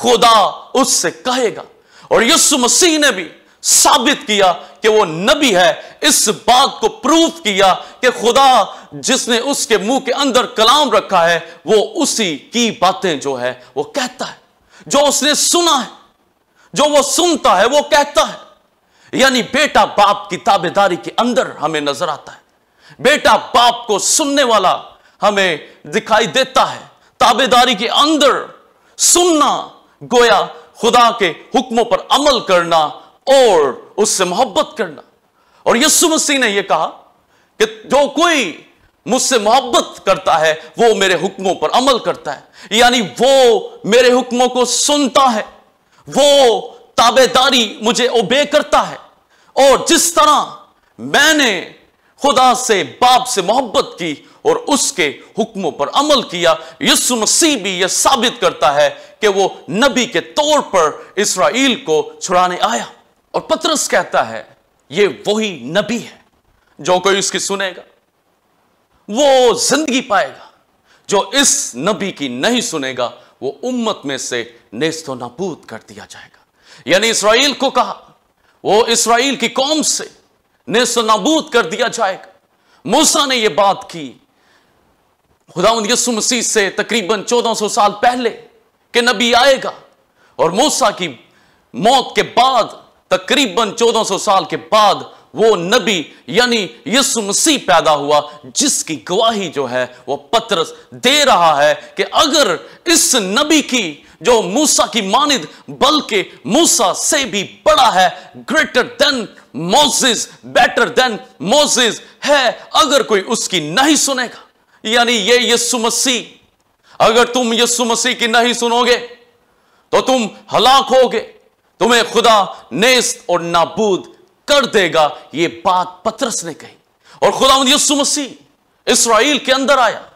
A: खुदा उससे कहेगा और यीशु मसीह ने भी साबित किया कि वो नबी है इस बात को प्रूफ किया कि खुदा जिसने उसके मुंह के अंदर कलाम रखा है वो उसी की बातें जो है वो कहता है जो उसने सुना है जो वो सुनता है वो कहता है यानी बेटा बाप की ताबेदारी के अंदर हमें नजर आता है बेटा बाप को सुनने वाला हमें दिखाई देता है ताबेदारी के अंदर सुनना गोया खुदा के हुक्मों पर अमल करना और उससे मोहब्बत करना और यीशु मसीह ने यह कहा कि जो कोई मुझसे मोहब्बत करता है वो मेरे हुक्मों पर अमल करता है यानी वो मेरे हुक्मों को सुनता है वो ताबेदारी मुझे ओबे करता है और जिस तरह मैंने खुदा से बाप से मोहब्बत की और उसके हुक्मों पर अमल किया यीशु मसीह भी यह साबित करता है कि वो नबी के तौर पर इसराइल को छुड़ाने आया और पतरस कहता है ये वही नबी है जो कोई उसकी सुनेगा वो जिंदगी पाएगा जो इस नबी की नहीं सुनेगा वो उम्मत में से नेस्तो नाबूद कर दिया जाएगा यानी इसराइल को कहा वो इसराइल की कौम से नबूद कर दिया जाएगा मूसा ने यह बात की खुदा यसु मसीह से तकरीबन 1400 साल पहले के नबी आएगा और मूसा की मौत के बाद तकरीबन 1400 साल के बाद वो नबी यानी यसु मसीह पैदा हुआ जिसकी गवाही जो है वो पत्रस दे रहा है कि अगर इस नबी की जो मूसा की मानिद बल्कि मूसा से भी बड़ा है greater than Moses better than Moses है अगर कोई उसकी नहीं सुनेगा यानी ये यीशु मसीह अगर तुम यीशु मसीह की नहीं सुनोगे तो तुम हलाक होगे तुम्हें खुदा नेस्त और नाबूद कर देगा ये बात पत्रस ने कही और खुदा यीशु मसीह इसराइल के अंदर आया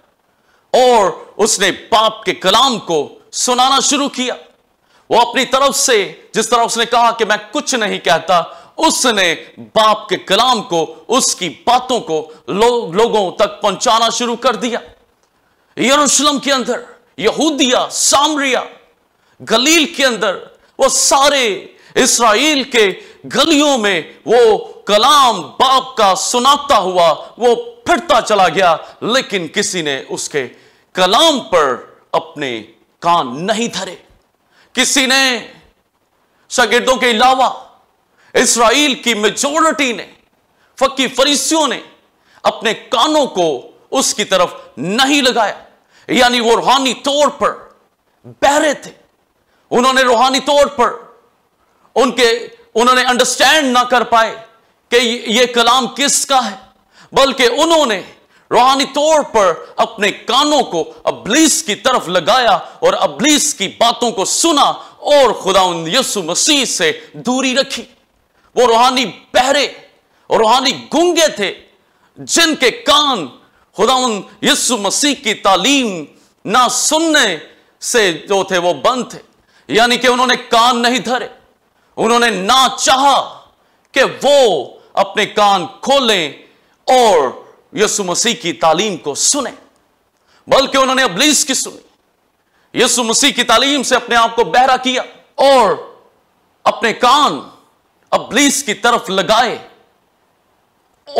A: और उसने पाप के कलाम को सुनाना शुरू किया वो अपनी तरफ से जिस तरह उसने कहा कि मैं कुछ नहीं कहता उसने बाप के कलाम को उसकी बातों को लो, लोगों तक पहुंचाना शुरू कर दिया यरूशलेम के अंदर यहूदिया सामरिया गलील के अंदर वो सारे इसराइल के गलियों में वो कलाम बाप का सुनाता हुआ वो फिरता चला गया लेकिन किसी ने उसके कलाम पर अपने कान नहीं धरे किसी ने शगिर्दों के अलावा इसराइल की मेजोरिटी ने फकी फरीसियों ने अपने कानों को उसकी तरफ नहीं लगाया यानी वो रूहानी तौर पर बहरे थे उन्होंने रूहानी तौर पर उनके उन्होंने अंडरस्टैंड ना कर पाए कि ये कलाम किसका है बल्कि उन्होंने रूहानी तौर पर अपने कानों को अबलीस की तरफ लगाया और अबलीस की बातों को सुना और खुदा यसु मसीह से दूरी रखी वो रूहानी बहरे और रूहानी गुंगे थे जिनके कान खुदा यसु मसीह की तालीम ना सुनने से जो थे वो बंद थे यानी कि उन्होंने कान नहीं धरे उन्होंने ना चाहा कि वो अपने कान खोलें और यसु मसीह की तालीम को सुने बल्कि उन्होंने अब्लीस की सुनी यसु मसीह की तालीम से अपने आप को बहरा किया और अपने कान अब्लीस की तरफ लगाए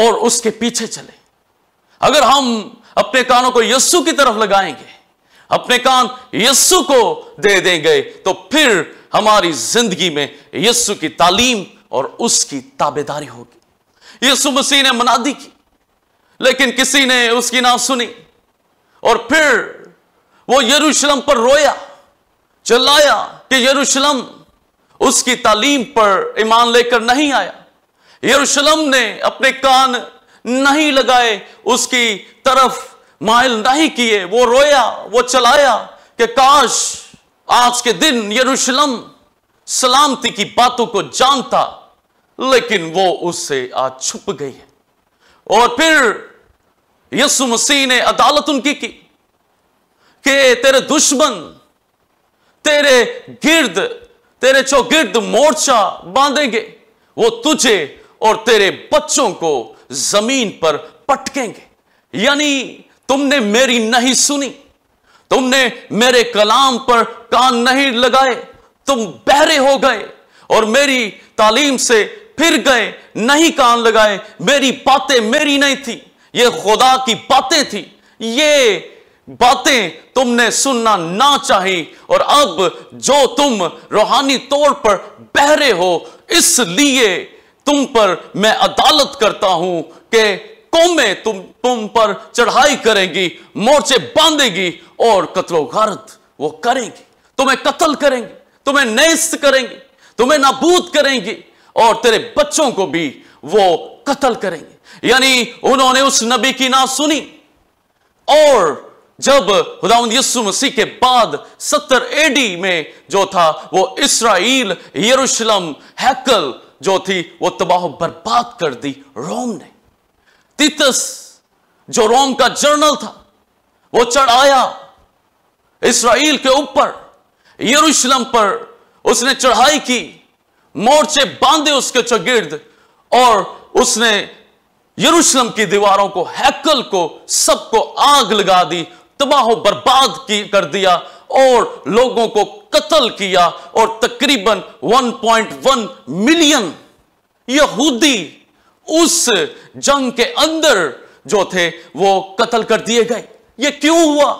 A: और उसके पीछे चले अगर हम अपने कानों को यस्सु की तरफ लगाएंगे अपने कान यस्सु को दे देंगे तो फिर हमारी जिंदगी में यस्सु की तालीम और उसकी ताबेदारी होगी यस्सु मसीह ने मनादी की लेकिन किसी ने उसकी ना सुनी और फिर वो यरूशलम पर रोया चिल्लाया कि यरूशलम उसकी तालीम पर ईमान लेकर नहीं आया यरूशलम ने अपने कान नहीं लगाए उसकी तरफ माइल नहीं किए वो रोया वो चलाया कि काश आज के दिन यरूशलम सलामती की बातों को जानता लेकिन वो उससे आज छुप गई है और फिर यसु मसीह ने अदालत उनकी की कि तेरे दुश्मन तेरे गिर्द तेरे चौगिर्द मोर्चा बांधेंगे वो तुझे और तेरे बच्चों को जमीन पर पटकेंगे यानी तुमने मेरी नहीं सुनी तुमने मेरे कलाम पर कान नहीं लगाए तुम बहरे हो गए और मेरी तालीम से फिर गए नहीं कान लगाए मेरी बातें मेरी नहीं थी ये खुदा की बातें थी ये बातें तुमने सुनना ना चाहिए और अब जो तुम रूहानी तौर पर बहरे हो इसलिए तुम पर मैं अदालत करता हूं कि कौमें तुम तुम पर चढ़ाई करेंगी मोर्चे बांधेगी और कत्लो गारत वो करेंगी तुम्हें कत्ल करेंगे तुम्हें नेस्त करेंगे तुम्हें नाबूद करेंगी और तेरे बच्चों को भी वो कत्ल करेंगे यानी उन्होंने उस नबी की ना सुनी और जब खुदाउन यस्सु मसीह के बाद सत्तर एडी में जो था वो इसराइल यरूशलम हैकल जो थी वो तबाह बर्बाद कर दी रोम ने तीतस जो रोम का जर्नल था वो चढ़ाया इसराइल के ऊपर यरूशलम पर उसने चढ़ाई की मोर्चे बांधे उसके चगिर्द और उसने यरूशलेम की दीवारों को हैकल को सबको आग लगा दी तबाह बर्बाद की कर दिया और लोगों को कत्ल किया और तकरीबन 1.1 मिलियन यहूदी उस जंग के अंदर जो थे वो कत्ल कर दिए गए ये क्यों हुआ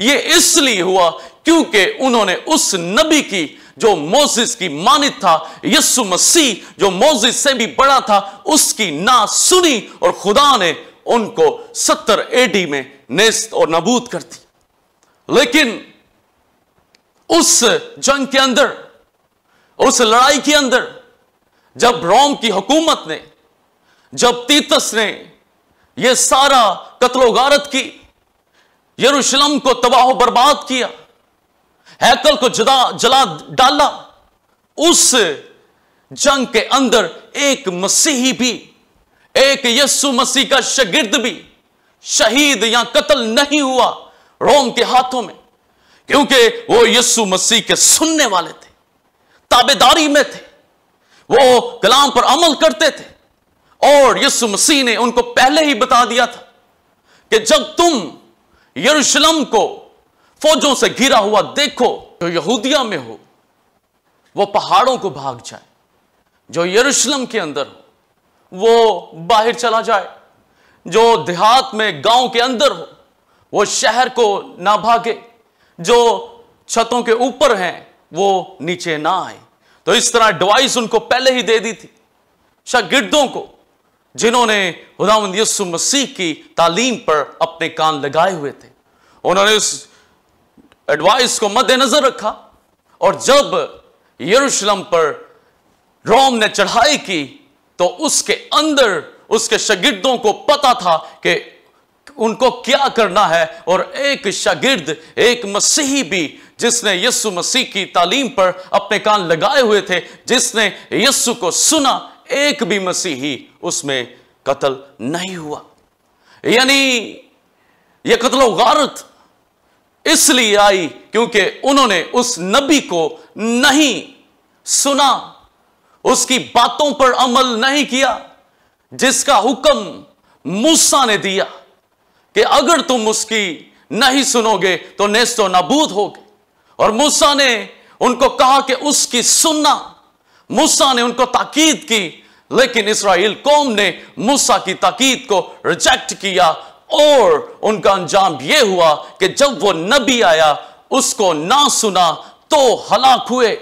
A: ये इसलिए हुआ क्योंकि उन्होंने उस नबी की जो मोजिस की मानित था यस्सु मसीह जो मोजिस से भी बड़ा था उसकी ना सुनी और खुदा ने उनको सत्तर एडी में नेस्त और नबूद कर दी लेकिन उस जंग के अंदर उस लड़ाई के अंदर जब रोम की हुकूमत ने जब तीतस ने यह सारा कत्लो गारत की यरूशलेम को तबाह बर्बाद किया हैकल को जला जला डाला उस जंग के अंदर एक मसीही भी एक यस्सु मसीह का शगिर्द भी शहीद या कत्ल नहीं हुआ रोम के हाथों में क्योंकि वो यस्सु मसीह के सुनने वाले थे ताबेदारी में थे वो कलाम पर अमल करते थे और यस्सु मसीह ने उनको पहले ही बता दिया था कि जब तुम यरूशलेम को फौजों से घिरा हुआ देखो जो यहूदिया में हो वो पहाड़ों को भाग जाए जो यरूशलेम के अंदर हो वो बाहर चला जाए जो देहात में गांव के अंदर हो वो शहर को ना भागे जो छतों के ऊपर हैं वो नीचे ना आए तो इस तरह डिवाइस उनको पहले ही दे दी थी शागिर्दों को जिन्होंने खुदावंद यस्सु मसीह की तालीम पर अपने कान लगाए हुए थे उन्होंने उस एडवाइस को मद्देनजर रखा और जब यरूशलम पर रोम ने चढ़ाई की तो उसके अंदर उसके शगिर्दों को पता था कि उनको क्या करना है और एक शगिर्द एक मसीही भी जिसने यस्सु मसीह की तालीम पर अपने कान लगाए हुए थे जिसने यस्सु को सुना एक भी मसीही उसमें कत्ल नहीं हुआ यानी यह कत्लो गारत इसलिए आई क्योंकि उन्होंने उस नबी को नहीं सुना उसकी बातों पर अमल नहीं किया जिसका हुक्म मूसा ने दिया कि अगर तुम उसकी नहीं सुनोगे तो नेस्तो हो होगे और मूसा ने उनको कहा कि उसकी सुनना मूसा ने उनको ताकीद की लेकिन इसराइल कौम ने मूसा की ताकीद को रिजेक्ट किया और उनका अंजाम यह हुआ कि जब वो नबी आया उसको ना सुना तो हलाक हुए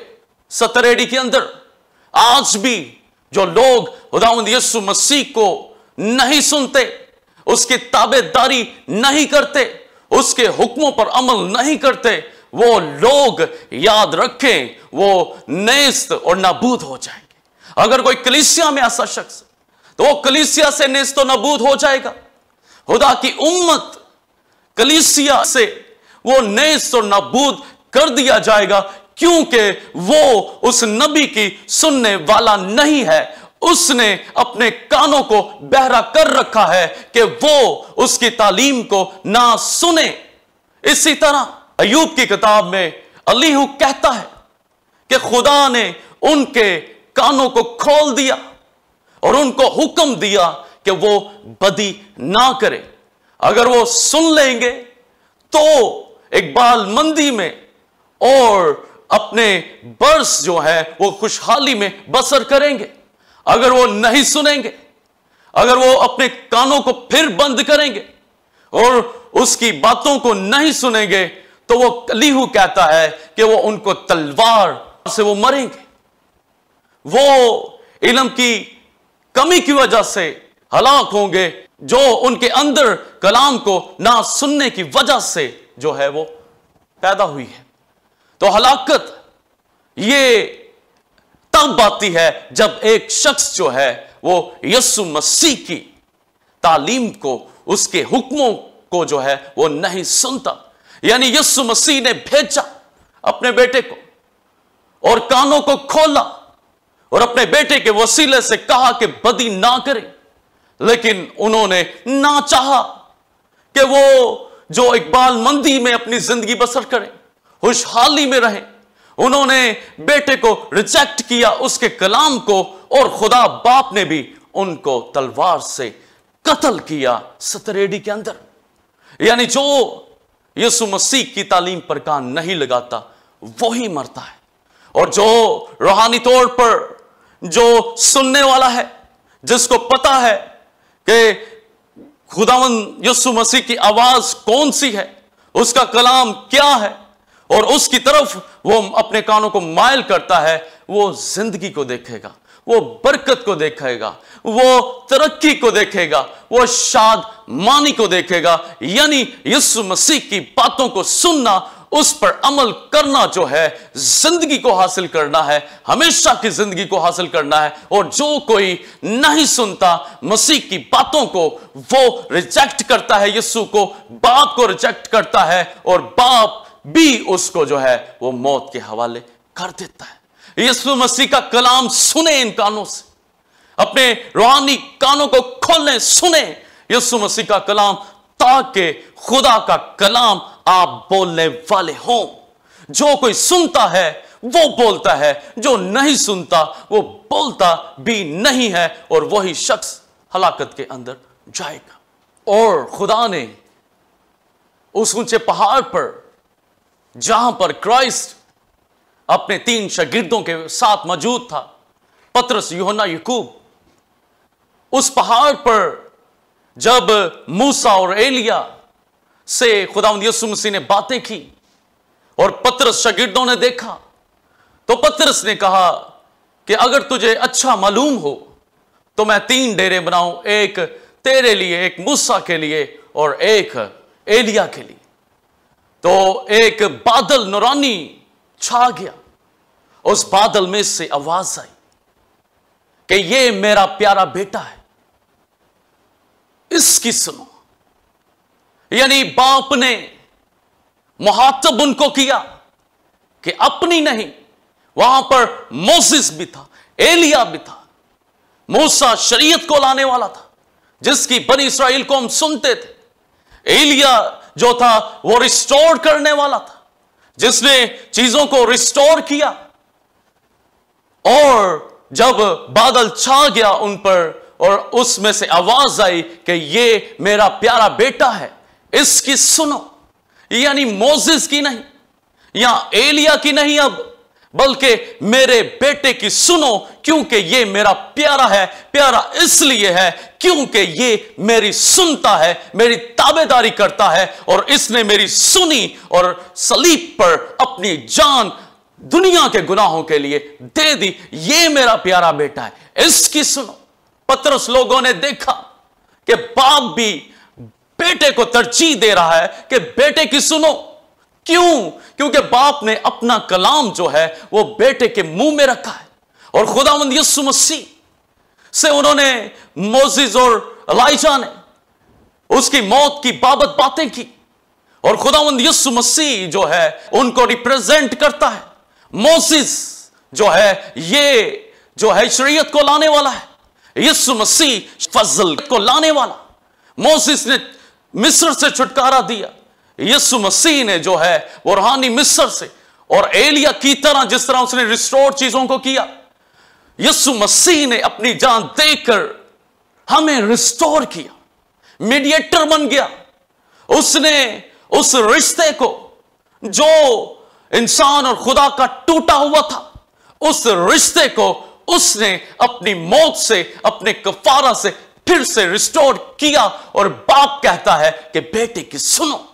A: सतरेडी के अंदर आज भी जो लोग उदाउंद यसु मसीह को नहीं सुनते उसकी ताबेदारी नहीं करते उसके हुक्मों पर अमल नहीं करते वो लोग याद रखें वो नेस्त और नबूद हो जाएंगे अगर कोई कलिसिया में ऐसा शख्स तो वो कलिसिया से नेस्त और नबूद हो जाएगा खुदा की उम्मत कलीसिया से वो नेस और नबूद कर दिया जाएगा क्योंकि वो उस नबी की सुनने वाला नहीं है उसने अपने कानों को बहरा कर रखा है कि वो उसकी तालीम को ना सुने इसी तरह अयूब की किताब में अलीहू कहता है कि खुदा ने उनके कानों को खोल दिया और उनको हुक्म दिया कि वो बदी ना करें अगर वो सुन लेंगे तो इकबाल मंदी में और अपने बर्स जो है वो खुशहाली में बसर करेंगे अगर वो नहीं सुनेंगे अगर वो अपने कानों को फिर बंद करेंगे और उसकी बातों को नहीं सुनेंगे तो वो कलीहू कहता है कि वो उनको तलवार से वो मरेंगे वो इलम की कमी की वजह से हलाक होंगे जो उनके अंदर कलाम को ना सुनने की वजह से जो है वो पैदा हुई है तो हलाकत ये तब आती है जब एक शख्स जो है वो यसु मसीह की तालीम को उसके हुक्मों को जो है वो नहीं सुनता यानी यसु मसीह ने भेजा अपने बेटे को और कानों को खोला और अपने बेटे के वसीले से कहा कि बदी ना करें लेकिन उन्होंने ना चाहा कि वो जो इकबाल मंदी में अपनी जिंदगी बसर करें खुशहाली में रहें उन्होंने बेटे को रिजेक्ट किया उसके कलाम को और खुदा बाप ने भी उनको तलवार से कत्ल किया सतरेडी के अंदर यानी जो यीशु मसीह की तालीम पर कान नहीं लगाता वही मरता है और जो रूहानी तौर पर जो सुनने वाला है जिसको पता है कि खुदावन यसु मसीह की आवाज कौन सी है उसका कलाम क्या है और उसकी तरफ वो अपने कानों को मायल करता है वो जिंदगी को देखेगा वो बरकत को देखेगा वो तरक्की को देखेगा वो शाद मानी को देखेगा यानी यीशु मसीह की बातों को सुनना उस पर अमल करना जो है जिंदगी को हासिल करना है हमेशा की जिंदगी को हासिल करना है और जो कोई नहीं सुनता मसीह की बातों को वो रिजेक्ट करता है यस्सु को बाप को रिजेक्ट करता है और बाप भी उसको जो है वो मौत के हवाले कर देता है यस्सु मसीह का कलाम सुने इन कानों से अपने रूहानी कानों को खोलें सुने यस्सु मसीह का कलाम ताकि खुदा का कलाम आप बोलने वाले हों जो कोई सुनता है वो बोलता है जो नहीं सुनता वो बोलता भी नहीं है और वही शख्स हलाकत के अंदर जाएगा और खुदा ने उस ऊंचे पहाड़ पर जहां पर क्राइस्ट अपने तीन शगिर्दों के साथ मौजूद था पत्रस योहना यकूब उस पहाड़ पर जब मूसा और एलिया से खुदा यसु मसीह ने बातें की और पत्रस शगिर्दों ने देखा तो पत्रस ने कहा कि अगर तुझे अच्छा मालूम हो तो मैं तीन डेरे बनाऊं एक तेरे लिए एक मूसा के लिए और एक एलिया के लिए तो एक बादल नौरानी छा गया उस बादल में से आवाज आई कि ये मेरा प्यारा बेटा है इसकी सुनो यानी बाप ने मुहातब उनको किया कि अपनी नहीं वहां पर मोसिस भी था एलिया भी था मूसा शरीयत को लाने वाला था जिसकी बनी इसराइल को हम सुनते थे एलिया जो था वो रिस्टोर करने वाला था जिसने चीजों को रिस्टोर किया और जब बादल छा गया उन पर और उसमें से आवाज आई कि ये मेरा प्यारा बेटा है इसकी सुनो यानी मोजिस की नहीं या एलिया की नहीं अब बल्कि मेरे बेटे की सुनो क्योंकि ये मेरा प्यारा है प्यारा इसलिए है क्योंकि ये मेरी सुनता है मेरी ताबेदारी करता है और इसने मेरी सुनी और सलीब पर अपनी जान दुनिया के गुनाहों के लिए दे दी ये मेरा प्यारा बेटा है इसकी सुनो पत्रस लोगों ने देखा कि बाप भी बेटे को तरजीह दे रहा है कि बेटे की सुनो क्यों क्योंकि बाप ने अपना कलाम जो है वो बेटे के मुंह में रखा है और खुदावंद यस्सु मसीह से उन्होंने मोजिज और अलाइजा ने उसकी मौत की बाबत बातें की और खुदावंद यस्सु मसीह जो है उनको रिप्रेजेंट करता है मोसिस जो है ये जो है शरीयत को लाने वाला है यीशु मसीह फजल को लाने वाला मोसिस ने मिस्र से छुटकारा दिया यीशु मसीह ने जो है वो रूहानी मिस्र से और एलिया की तरह जिस तरह उसने रिस्टोर चीजों को किया यीशु मसीह ने अपनी जान देकर हमें रिस्टोर किया मीडिएटर बन गया उसने उस रिश्ते को जो इंसान और खुदा का टूटा हुआ था उस रिश्ते को उसने अपनी मौत से अपने कफारा से फिर से रिस्टोर किया और बाप कहता है कि बेटे की सुनो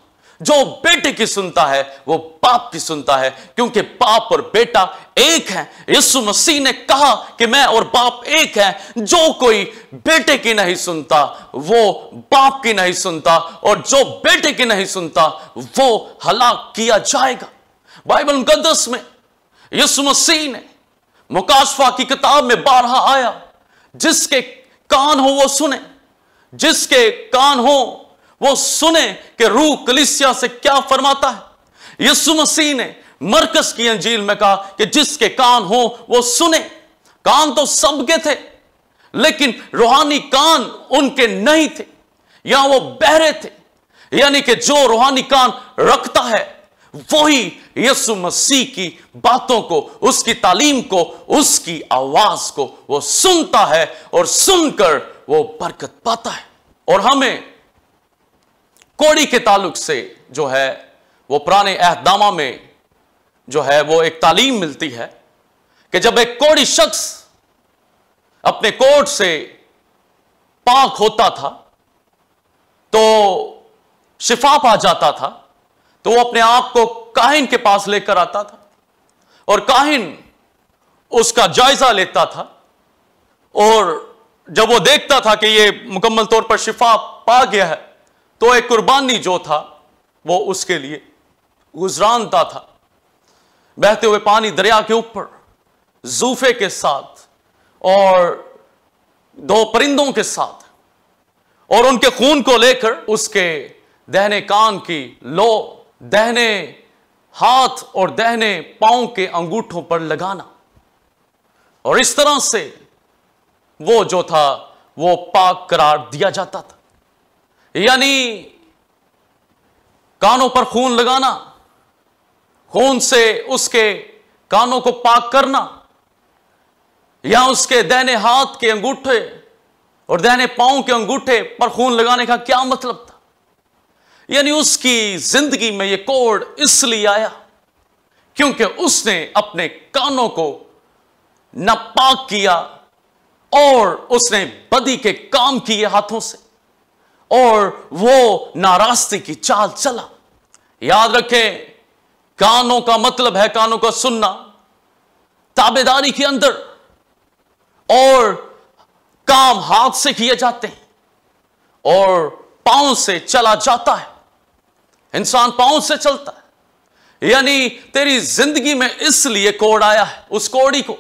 A: जो बेटे की सुनता है वो बाप की सुनता है क्योंकि बाप और बेटा एक है यीशु मसीह ने कहा कि मैं और बाप एक है जो कोई बेटे की नहीं सुनता वो बाप की नहीं सुनता और जो बेटे की नहीं सुनता वो हलाक किया जाएगा बाइबल मुकदस में यीशु मसीह ने मुकाशफा की किताब में बारहा आया जिसके कान हो वो सुने जिसके कान हो वो सुने कि रूह कलिसिया से क्या फरमाता है यीशु मसीह ने मरकस की अंजील में कहा कि जिसके कान हो वो सुने कान तो सबके थे लेकिन रूहानी कान उनके नहीं थे या वो बहरे थे यानी कि जो रूहानी कान रखता है वही यसु मसीह की बातों को उसकी तालीम को उसकी आवाज को वो सुनता है और सुनकर वो बरकत पाता है और हमें कोड़ी के ताल्लुक से जो है वो पुराने अहदामा में जो है वो एक तालीम मिलती है कि जब एक कोड़ी शख्स अपने कोट से पाक होता था तो शिफा पा जाता था तो वो अपने आप को काहिन के पास लेकर आता था और काहिन उसका जायजा लेता था और जब वो देखता था कि ये मुकम्मल तौर पर शिफा पा गया है तो एक कुर्बानी जो था वो उसके लिए गुजरानता था बहते हुए पानी दरिया के ऊपर जूफे के साथ और दो परिंदों के साथ और उनके खून को लेकर उसके दहने कान की लो दहने हाथ और दहने पांव के अंगूठों पर लगाना और इस तरह से वो जो था वो पाक करार दिया जाता था यानी कानों पर खून लगाना खून से उसके कानों को पाक करना या उसके दहने हाथ के अंगूठे और दहने पांव के अंगूठे पर खून लगाने का क्या मतलब था यानी उसकी जिंदगी में यह कोड इसलिए आया क्योंकि उसने अपने कानों को नापाक किया और उसने बदी के काम किए हाथों से और वो नारास्ते की चाल चला याद रखें कानों का मतलब है कानों का सुनना ताबेदारी के अंदर और काम हाथ से किए जाते हैं और पांव से चला जाता है इंसान पांव से चलता है यानी तेरी जिंदगी में इसलिए कोड आया है उस कोड़ी को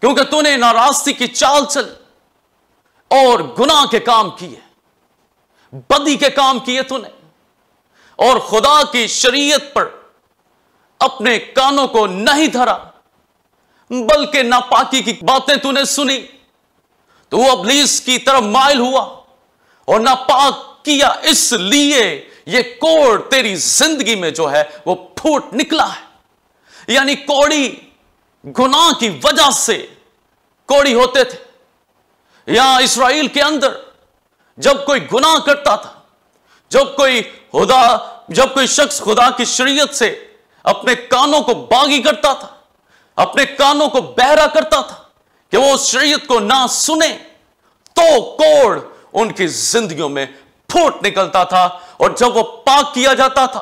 A: क्योंकि तूने नाराजगी की चाल चल और गुनाह के काम किए बदी के काम किए तूने और खुदा की शरीयत पर अपने कानों को नहीं धरा बल्कि नापाकी की बातें तूने सुनी तो वो अबलीस की तरफ माइल हुआ और नापाक किया इसलिए ये कोड़ तेरी जिंदगी में जो है वो फूट निकला है यानी कोड़ी गुनाह की वजह से कोड़ी होते थे या इसराइल के अंदर जब कोई गुनाह करता था जब कोई खुदा जब कोई शख्स खुदा की शरीयत से अपने कानों को बागी करता था अपने कानों को बहरा करता था कि वो शरीयत को ना सुने तो कोड़ उनकी जिंदगियों में फूट निकलता था और जब वह पाक किया जाता था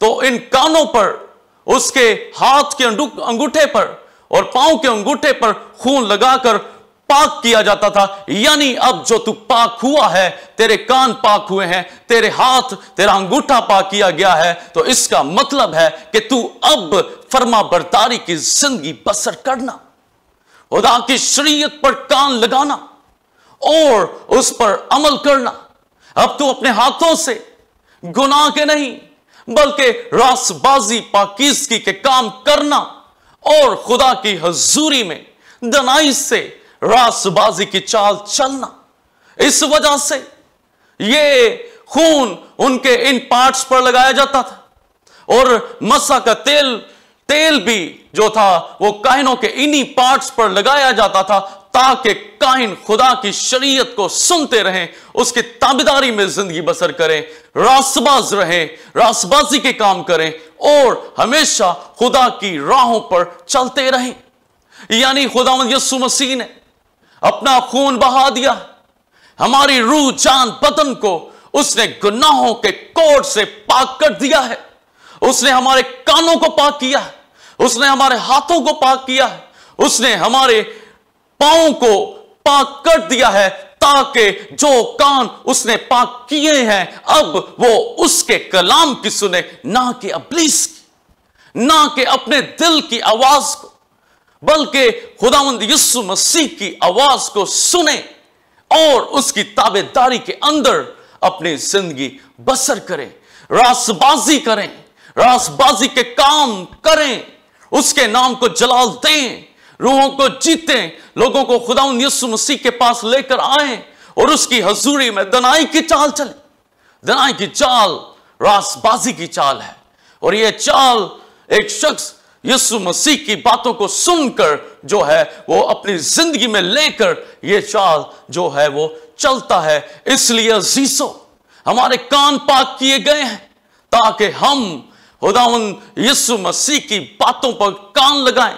A: तो इन कानों पर उसके हाथ के अंगूठे पर और पांव के अंगूठे पर खून लगाकर पाक किया जाता था यानी अब जो तू पाक हुआ है तेरे कान पाक हुए हैं तेरे हाथ तेरा अंगूठा पाक किया गया है तो इसका मतलब है कि तू अब फर्मा बरदारी की जिंदगी बसर करना खुदा की शरीयत पर कान लगाना और उस पर अमल करना अब तू अपने हाथों से गुनाह के नहीं बल्कि रासबाजी पाकिजगी के काम करना और खुदा की हजूरी में दनाई से रासबाजी की चाल चलना इस वजह से ये खून उनके इन पार्ट्स पर लगाया जाता था और मसा का तेल तेल भी जो था वो कहनों के इन्हीं पार्ट्स पर लगाया जाता था ताकि काइन खुदा की शरीयत को सुनते रहें उसकी ताबेदारी में जिंदगी बसर करें रासबाज रहें रासबाजी के काम करें और हमेशा खुदा की राहों पर चलते रहें यानी खुदा यस्सु मसीह ने अपना खून बहा दिया हमारी रूह जान पतन को उसने गुनाहों के कोट से पाक कर दिया है उसने हमारे कानों को पाक किया है उसने हमारे हाथों को पाक किया है उसने हमारे पाओ को पाक कर दिया है ताकि जो कान उसने पाक किए हैं अब वो उसके कलाम की सुने ना कि अब्लीस की ना कि अपने दिल की आवाज को बल्कि खुदावंद यीशु मसीह की आवाज को सुने और उसकी ताबेदारी के अंदर अपनी जिंदगी बसर करें रासबाजी करें रासबाजी के काम करें उसके नाम को जलाल दें रूहों को जीते लोगों को खुदा यसु मसीह के पास लेकर आए और उसकी हजूरी में दनाई की चाल चले दनाई की चाल रासबाजी की चाल है और यह चाल एक शख्स यसु मसीह की बातों को सुनकर जो है वो अपनी जिंदगी में लेकर यह चाल जो है वो चलता है इसलिए जीसो हमारे कान पाक किए गए हैं ताकि हम खुदा यसु मसीह की बातों पर कान लगाएं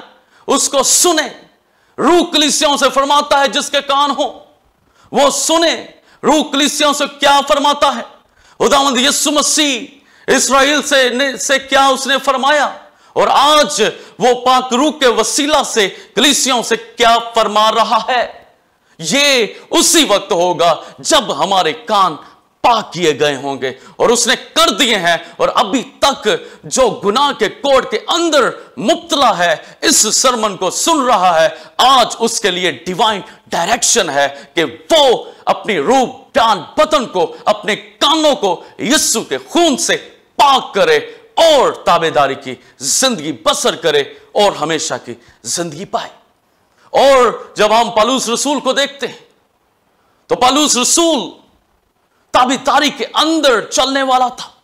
A: उसको सुने रू कलिसियों से फरमाता है जिसके कान हो वो सुने रू कलिसियों से क्या फरमाता है उदाहरण यस्सु मसीह इसराइल से ने, से क्या उसने फरमाया और आज वो पाक रू के वसीला से कलिसियों से क्या फरमा रहा है ये उसी वक्त होगा जब हमारे कान पा किए गए होंगे और उसने कर दिए हैं और अभी तक जो गुनाह के कोर्ट के अंदर मुबतला है इस सरमन को सुन रहा है आज उसके लिए डिवाइन डायरेक्शन है कि वो अपनी रूप जान बतन को अपने कानों को यस्सु के खून से पाक करे और ताबेदारी की जिंदगी बसर करे और हमेशा की जिंदगी पाए और जब हम पालूस रसूल को देखते हैं तो पालूस रसूल ताबीतारी के अंदर चलने वाला था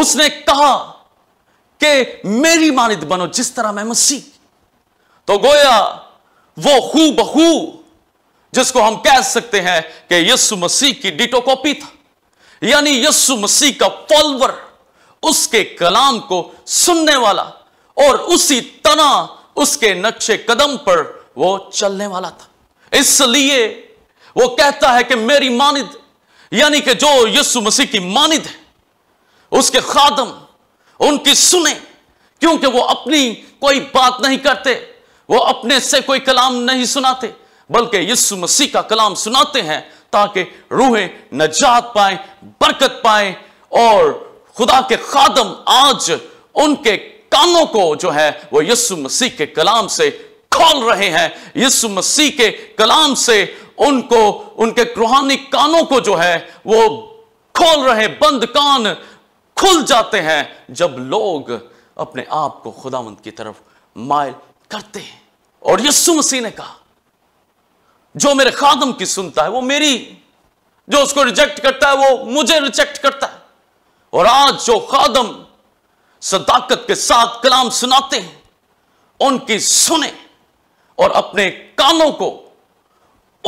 A: उसने कहा कि मेरी मानित बनो जिस तरह मैं मसीह तो गोया वो हू बहू जिसको हम कह सकते हैं कि यस्सु मसीह की डिटो कॉपी था यानी यस्सु मसीह का फॉलवर उसके कलाम को सुनने वाला और उसी तरह उसके नक्शे कदम पर वो चलने वाला था इसलिए वो कहता है कि मेरी मानिद यानी कि जो यीशु मसीह की मानिद है उसके खादम उनकी सुने क्योंकि वो अपनी कोई बात नहीं करते वो अपने से कोई कलाम नहीं सुनाते बल्कि यीशु मसीह का कलाम सुनाते हैं ताकि रूहें नजात पाए बरकत पाए और खुदा के खादम आज उनके कानों को जो है वो यीशु मसीह के कलाम से खोल रहे हैं यीशु मसीह के कलाम से उनको उनके रूहानी कानों को जो है वो खोल रहे बंद कान खुल जाते हैं जब लोग अपने आप को खुदामंद की तरफ मायल करते हैं और यस्सु मसीह ने कहा जो मेरे खादम की सुनता है वो मेरी जो उसको रिजेक्ट करता है वो मुझे रिजेक्ट करता है और आज जो खादम सदाकत के साथ कलाम सुनाते हैं उनकी सुने और अपने कानों को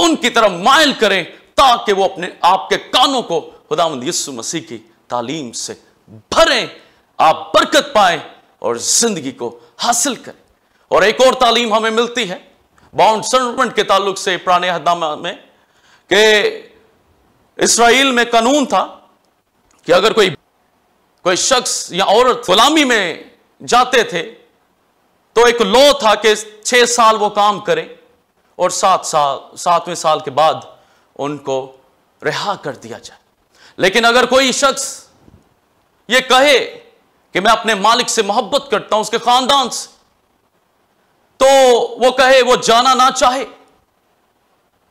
A: उनकी तरफ मायल करें ताकि वो अपने आपके कानों को खुदा यस्सु मसीह की तालीम से भरें आप बरकत पाएं और जिंदगी को हासिल करें और एक और तालीम हमें मिलती है बाउंड सेटलमेंट के ताल्लुक से पुराने में कि इसराइल में कानून था कि अगर कोई कोई शख्स या औरत गुलामी में जाते थे तो एक लॉ था कि छह साल वो काम करें और सात साल सातवें साल के बाद उनको रिहा कर दिया जाए लेकिन अगर कोई शख्स ये कहे कि मैं अपने मालिक से मोहब्बत करता हूं उसके खानदान से तो वो कहे वो जाना ना चाहे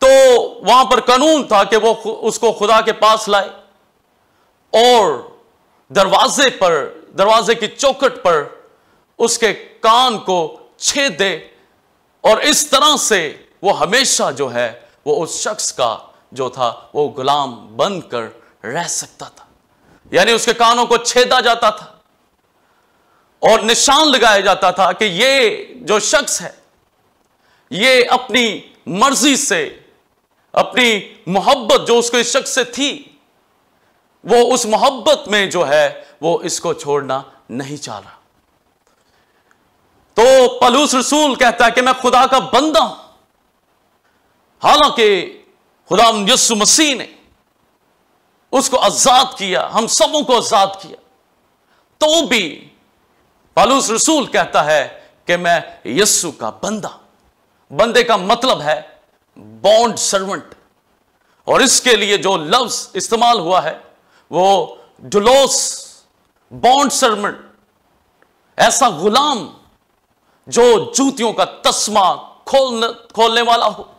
A: तो वहां पर कानून था कि वो उसको खुदा के पास लाए और दरवाजे पर दरवाजे की चौकट पर उसके कान को छेद दे और इस तरह से वो हमेशा जो है वो उस शख्स का जो था वो गुलाम बंद कर रह सकता था यानी उसके कानों को छेदा जाता था और निशान लगाया जाता था कि ये जो शख्स है ये अपनी मर्जी से अपनी मोहब्बत जो उसको इस शख्स से थी वो उस मोहब्बत में जो है वो इसको छोड़ना नहीं चाह रहा तो पलूस रसूल कहता है कि मैं खुदा का बंदा हूं हालांकि खुदाम यस्सु मसीह ने उसको आज़ाद किया हम सबों को आज़ाद किया तो भी पालूस रसूल कहता है कि मैं यस्सु का बंदा बंदे का मतलब है बॉन्ड सर्वेंट और इसके लिए जो लफ्ज इस्तेमाल हुआ है वो डुलोस बॉन्ड सर्वेंट ऐसा गुलाम जो जूतियों का तस्मा खोल खोलने वाला हो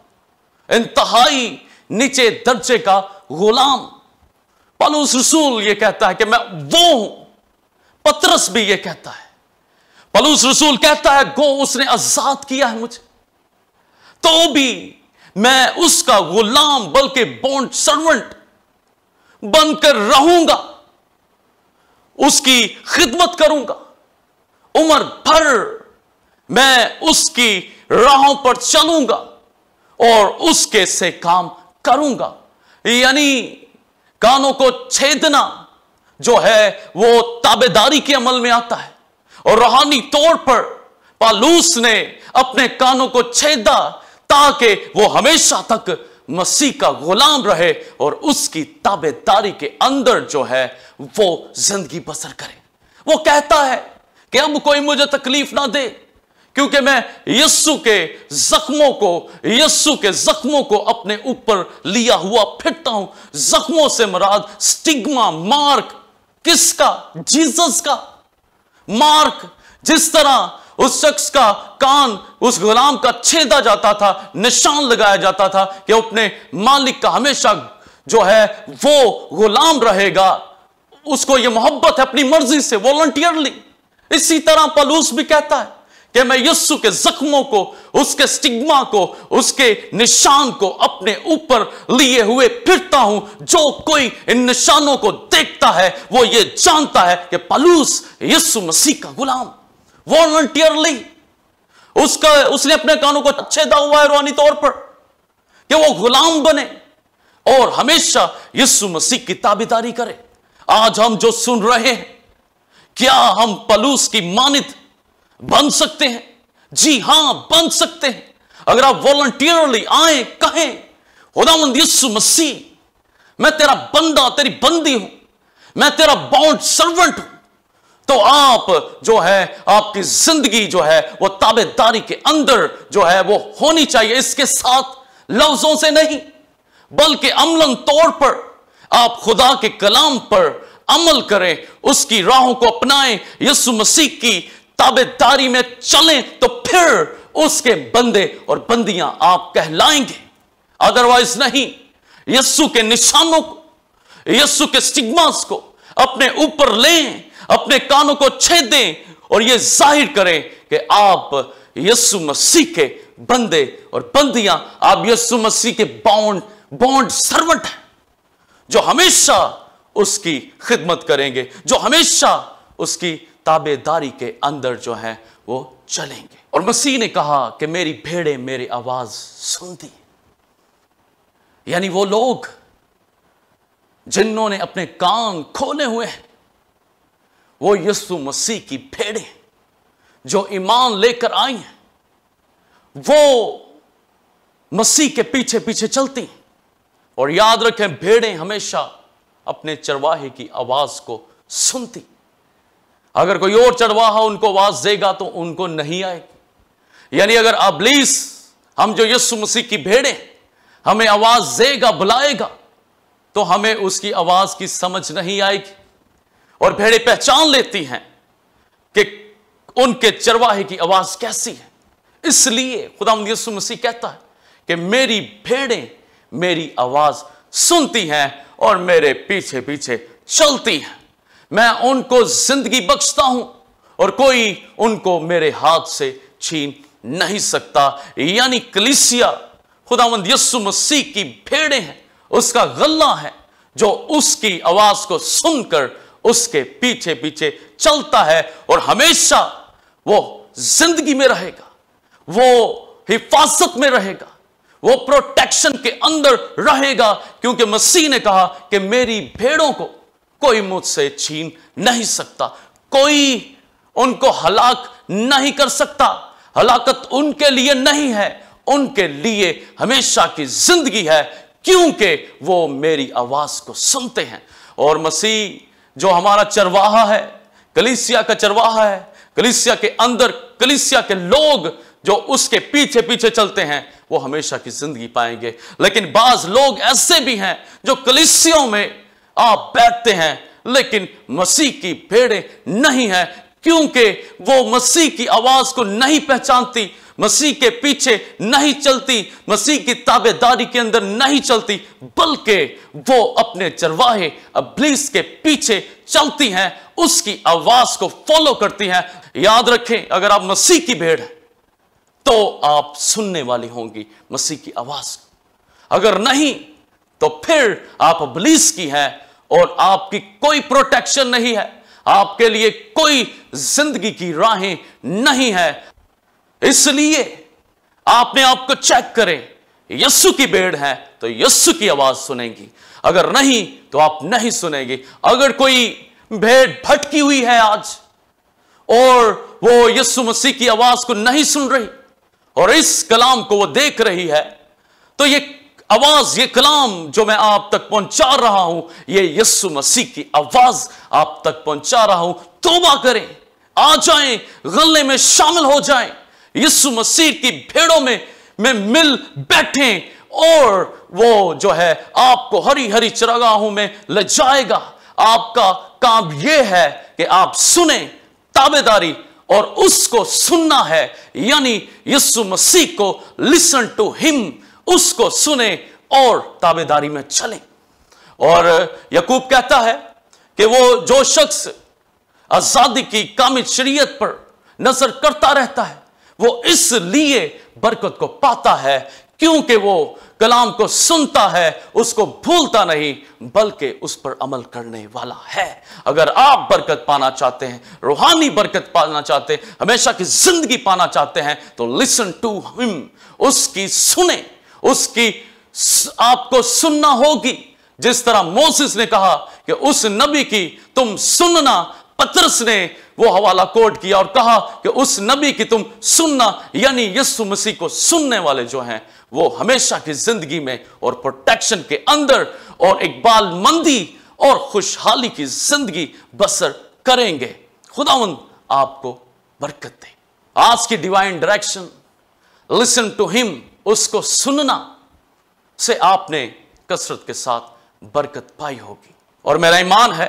A: इंतहाई नीचे दर्जे का गुलाम पलूस रसूल ये कहता है कि मैं वो हूं पतरस भी ये कहता है पलूस रसूल कहता है गो उसने आजाद किया है मुझे तो भी मैं उसका गुलाम बल्कि बॉन्ड सर्वेंट बनकर रहूंगा उसकी खिदमत करूंगा उम्र भर मैं उसकी राहों पर चलूंगा और उसके से काम करूंगा यानी कानों को छेदना जो है वो ताबेदारी के अमल में आता है और रूहानी तौर पर पालूस ने अपने कानों को छेदा ताकि वो हमेशा तक मसीह का गुलाम रहे और उसकी ताबेदारी के अंदर जो है वो जिंदगी बसर करे वो कहता है कि अब कोई मुझे तकलीफ ना दे क्योंकि मैं यस्सु के जख्मों को यस्सु के जख्मों को अपने ऊपर लिया हुआ फिरता हूं जख्मों से मराद स्टिग्मा मार्क किसका जीसस का मार्क जिस तरह उस शख्स का कान उस गुलाम का छेदा जाता था निशान लगाया जाता था कि अपने मालिक का हमेशा जो है वो गुलाम रहेगा उसको ये मोहब्बत है अपनी मर्जी से वॉलंटियरली इसी तरह पलूस भी कहता है कि मैं यस्सु के जख्मों को उसके स्टिग्मा को उसके निशान को अपने ऊपर लिए हुए फिरता हूं जो कोई इन निशानों को देखता है वो ये जानता है कि पलूस यस्सु मसीह का गुलाम वॉलंटियरली उसका उसने अपने कानों को छेदा हुआ है रूहानी तौर पर कि वो गुलाम बने और हमेशा यस्सु मसीह की ताबेदारी करे आज हम जो सुन रहे हैं क्या हम पलूस की मानित बन सकते हैं जी हां बन सकते हैं अगर आप वॉलंटियरली आए कहें खुदावंद यस्सु मसीह मैं तेरा बंदा तेरी बंदी हूं मैं तेरा बाउंड सर्वेंट हूं तो आप जो है आपकी जिंदगी जो है वो ताबेदारी के अंदर जो है वो होनी चाहिए इसके साथ लफ्जों से नहीं बल्कि अमलन तौर पर आप खुदा के कलाम पर अमल करें उसकी राहों को अपनाएं यीशु मसीह की ताबेदारी में चलें तो फिर उसके बंदे और बंदियां आप कहलाएंगे अदरवाइज नहीं यस्सु के निशानों को यस्सु के स्टिग्मास को अपने ऊपर लें अपने कानों को छेद दें और यह जाहिर करें कि आप यस्सु मसीह के बंदे और बंदियां आप यस्सु मसीह के बॉन्ड बॉन्ड सर्वेंट हैं जो हमेशा उसकी खिदमत करेंगे जो हमेशा उसकी ताबेदारी के अंदर जो है वो चलेंगे और मसीह ने कहा कि मेरी भेड़े मेरी आवाज सुनती यानी वो लोग जिन्होंने अपने कान खोले हुए हैं वो यस्सु मसीह की भेड़े जो ईमान लेकर आई हैं वो मसीह के पीछे पीछे चलती और याद रखें भेड़े हमेशा अपने चरवाहे की आवाज को सुनती अगर कोई और चरवाहा उनको आवाज देगा तो उनको नहीं आएगी यानी अगर अबलीस हम जो यस्सु मसीह की भेड़े हमें आवाज देगा बुलाएगा तो हमें उसकी आवाज की समझ नहीं आएगी और भेड़े पहचान लेती हैं कि उनके चरवाहे की आवाज कैसी है इसलिए खुदा यसु मसीह कहता है कि मेरी भेड़ें मेरी आवाज सुनती हैं और मेरे पीछे पीछे चलती हैं मैं उनको जिंदगी बख्शता हूं और कोई उनको मेरे हाथ से छीन नहीं सकता यानी कलिसिया खुदावंद यस्सु मसीह की भेड़े हैं उसका गल्ला है जो उसकी आवाज को सुनकर उसके पीछे पीछे चलता है और हमेशा वो जिंदगी में रहेगा वो हिफाजत में रहेगा वो प्रोटेक्शन के अंदर रहेगा क्योंकि मसीह ने कहा कि मेरी भेड़ों को कोई मुझसे छीन नहीं सकता कोई उनको हलाक नहीं कर सकता हलाकत उनके लिए नहीं है उनके लिए हमेशा की जिंदगी है क्योंकि वो मेरी आवाज को सुनते हैं और मसीह जो हमारा चरवाहा है कलिसिया का चरवाहा है कलिसिया के अंदर कलिसिया के लोग जो उसके पीछे पीछे चलते हैं वो हमेशा की जिंदगी पाएंगे लेकिन बाज लोग ऐसे भी हैं जो कलिसियों में आप बैठते हैं लेकिन मसीह की भेड़े नहीं है क्योंकि वो मसीह की आवाज को नहीं पहचानती मसीह के पीछे नहीं चलती मसीह की ताबेदारी के अंदर नहीं चलती बल्कि वो अपने चरवाहे अब्लीस के पीछे चलती हैं उसकी आवाज को फॉलो करती हैं याद रखें अगर आप मसीह की भेड़ तो आप सुनने वाली होंगी मसीह की आवाज को अगर नहीं तो फिर आप अब्लीस की हैं और आपकी कोई प्रोटेक्शन नहीं है आपके लिए कोई जिंदगी की राहें नहीं है इसलिए आपने आपको चेक करें यस्सु की बेड़ है तो यस्सु की आवाज सुनेगी अगर नहीं तो आप नहीं सुनेंगे अगर कोई भेड़ भटकी हुई है आज और वो यस्सु मसीह की आवाज को नहीं सुन रही और इस कलाम को वो देख रही है तो ये आवाज ये कलाम जो मैं आप तक पहुंचा रहा हूं ये यस्सु मसीह की आवाज आप तक पहुंचा रहा हूं तोबा करें आ जाएं गले में शामिल हो जाएं यस्सु मसीह की भेड़ों में मैं मिल बैठें और वो जो है आपको हरी हरी चरागाहों में ले जाएगा आपका काम यह है कि आप सुने ताबेदारी और उसको सुनना है यानी यस्सु मसीह को लिसन टू हिम उसको सुने और ताबेदारी में चले और यकूब कहता है कि वो जो शख्स आजादी की कामिल शरीयत पर नजर करता रहता है वो इसलिए बरकत को पाता है क्योंकि वो कलाम को सुनता है उसको भूलता नहीं बल्कि उस पर अमल करने वाला है अगर आप बरकत पाना चाहते हैं रूहानी बरकत पाना चाहते हैं हमेशा की जिंदगी पाना चाहते हैं तो लिसन टू हिम उसकी सुने उसकी आपको सुनना होगी जिस तरह मोसिस ने कहा कि उस नबी की तुम सुनना पतरस ने वो हवाला कोट किया और कहा कि उस नबी की तुम सुनना यानी यस्सु मसीह को सुनने वाले जो हैं वो हमेशा की जिंदगी में और प्रोटेक्शन के अंदर और इकबाल मंदी और खुशहाली की जिंदगी बसर करेंगे खुदावंद आपको बरकत दे आज की divine direction listen to him उसको सुनना से आपने कसरत के साथ बरकत पाई होगी और मेरा ईमान है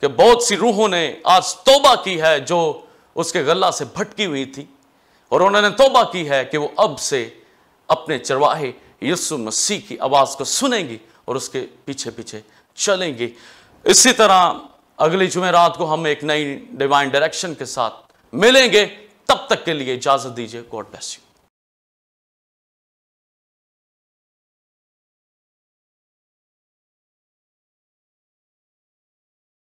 A: कि बहुत सी रूहों ने आज तोबा की है जो उसके गला से भटकी हुई थी और उन्होंने तोबा की है कि वो अब से अपने चरवाहे यसु मसीह की आवाज़ को सुनेंगी और उसके पीछे पीछे चलेंगी इसी तरह अगली जुमेरात को हम एक नई डिवाइन डायरेक्शन के साथ मिलेंगे तब तक के लिए इजाज़त दीजिए गॉड ब्लेस यू